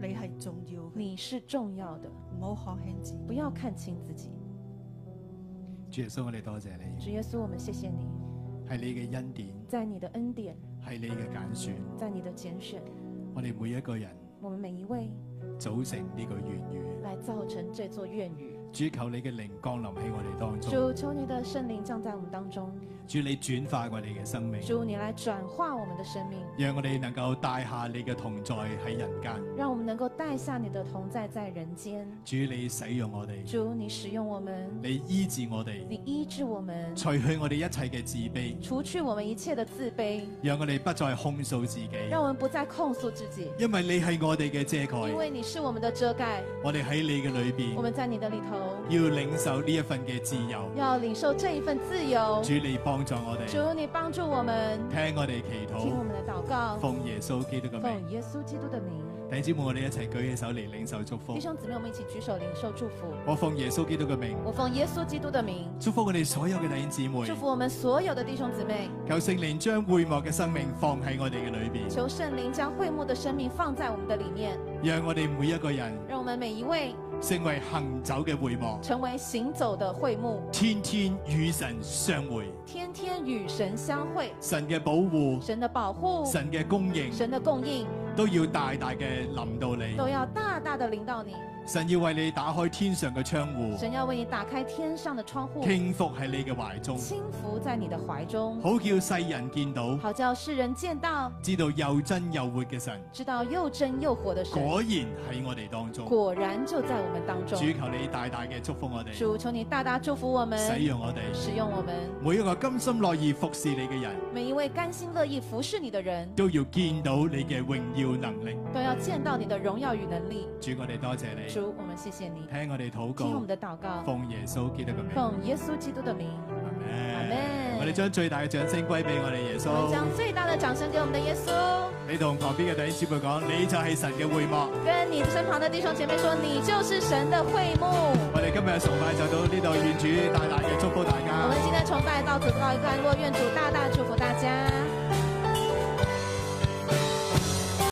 你重要，你是重要的，不要看轻自己。主耶稣，我们谢谢你，系你嘅恩典，在你的恩典，系你嘅拣选，在你的拣选，我哋每一个人，我们每一位，组成呢个院语，来造成这座院语。主求你嘅灵降临喺我哋当中。主求你的圣灵降在我们当中。主你转化过你嘅生命。主你来转化我们的生命。让我哋能够带下你嘅同在喺人间。让我们能够带下你的同在在人间。主你使用我哋。主你使用我们。你医治我哋。你医治我们。除去我哋一切嘅自卑。除去我们一切的自卑。让我哋不再控诉自己。让我们不再控诉自己。因为你系我哋嘅遮盖。因为你是我们的遮盖。我哋喺你嘅里边。我们在你的里头。要领受呢一份嘅自由，要领受这一份自由。主你帮助我哋，主你帮助我们，听我哋祈祷，听我们的祷告，奉耶稣基督嘅名，奉耶稣基督的名，弟兄姊妹，我哋一齐举起手嚟领受祝福。弟兄姊妹，我们一起举手领受祝福。我奉耶稣基督嘅名，我奉耶稣基督的名，祝福我哋所有嘅弟兄姊妹，祝福我们所有的弟兄姊妹。求圣灵将会幕嘅生命放喺我哋嘅里边，求圣灵将会幕嘅生命放在我们的里面，让我哋每一个人，让我们每一位。成为行走嘅会幕，成为行走的会幕，天天与神相会，天天与神相会，神嘅保护，神的保护，神嘅供应，神的供应，都要大大嘅临到你，都要大大的临到你。神要为你打开天上嘅窗户，神要为你打开天上的窗户，轻覆喺你嘅怀中，轻抚在你的怀中，好叫世人见到，好叫世人见到，知道又真又活嘅神，知道又真又活的神，果然喺我哋当中，果然就在我们当中。主求你大大嘅祝福我哋，主求你大大祝福我们，使用我哋，使用我们，每一个甘心乐意服侍你嘅人，每一位甘心乐意服侍你的人，都要见到你嘅荣耀能力，都要见到你的荣耀与能力。主我哋多谢你。主，我们谢谢你。听我哋祷告。听我们的祷告。奉耶稣基督的名。奉耶稣基督的名。阿门。阿门。我哋将最大嘅掌声归俾我哋耶稣。将最大的掌声给我们的耶稣。你同旁边嘅弟兄姊妹讲，你就系神嘅会幕。跟你身旁的弟兄姐妹说，你就是神的会幕。我哋今日崇拜就到呢度，愿主大大嘅祝福大家。我们今天崇拜到此告一段落，愿主大大祝福大家。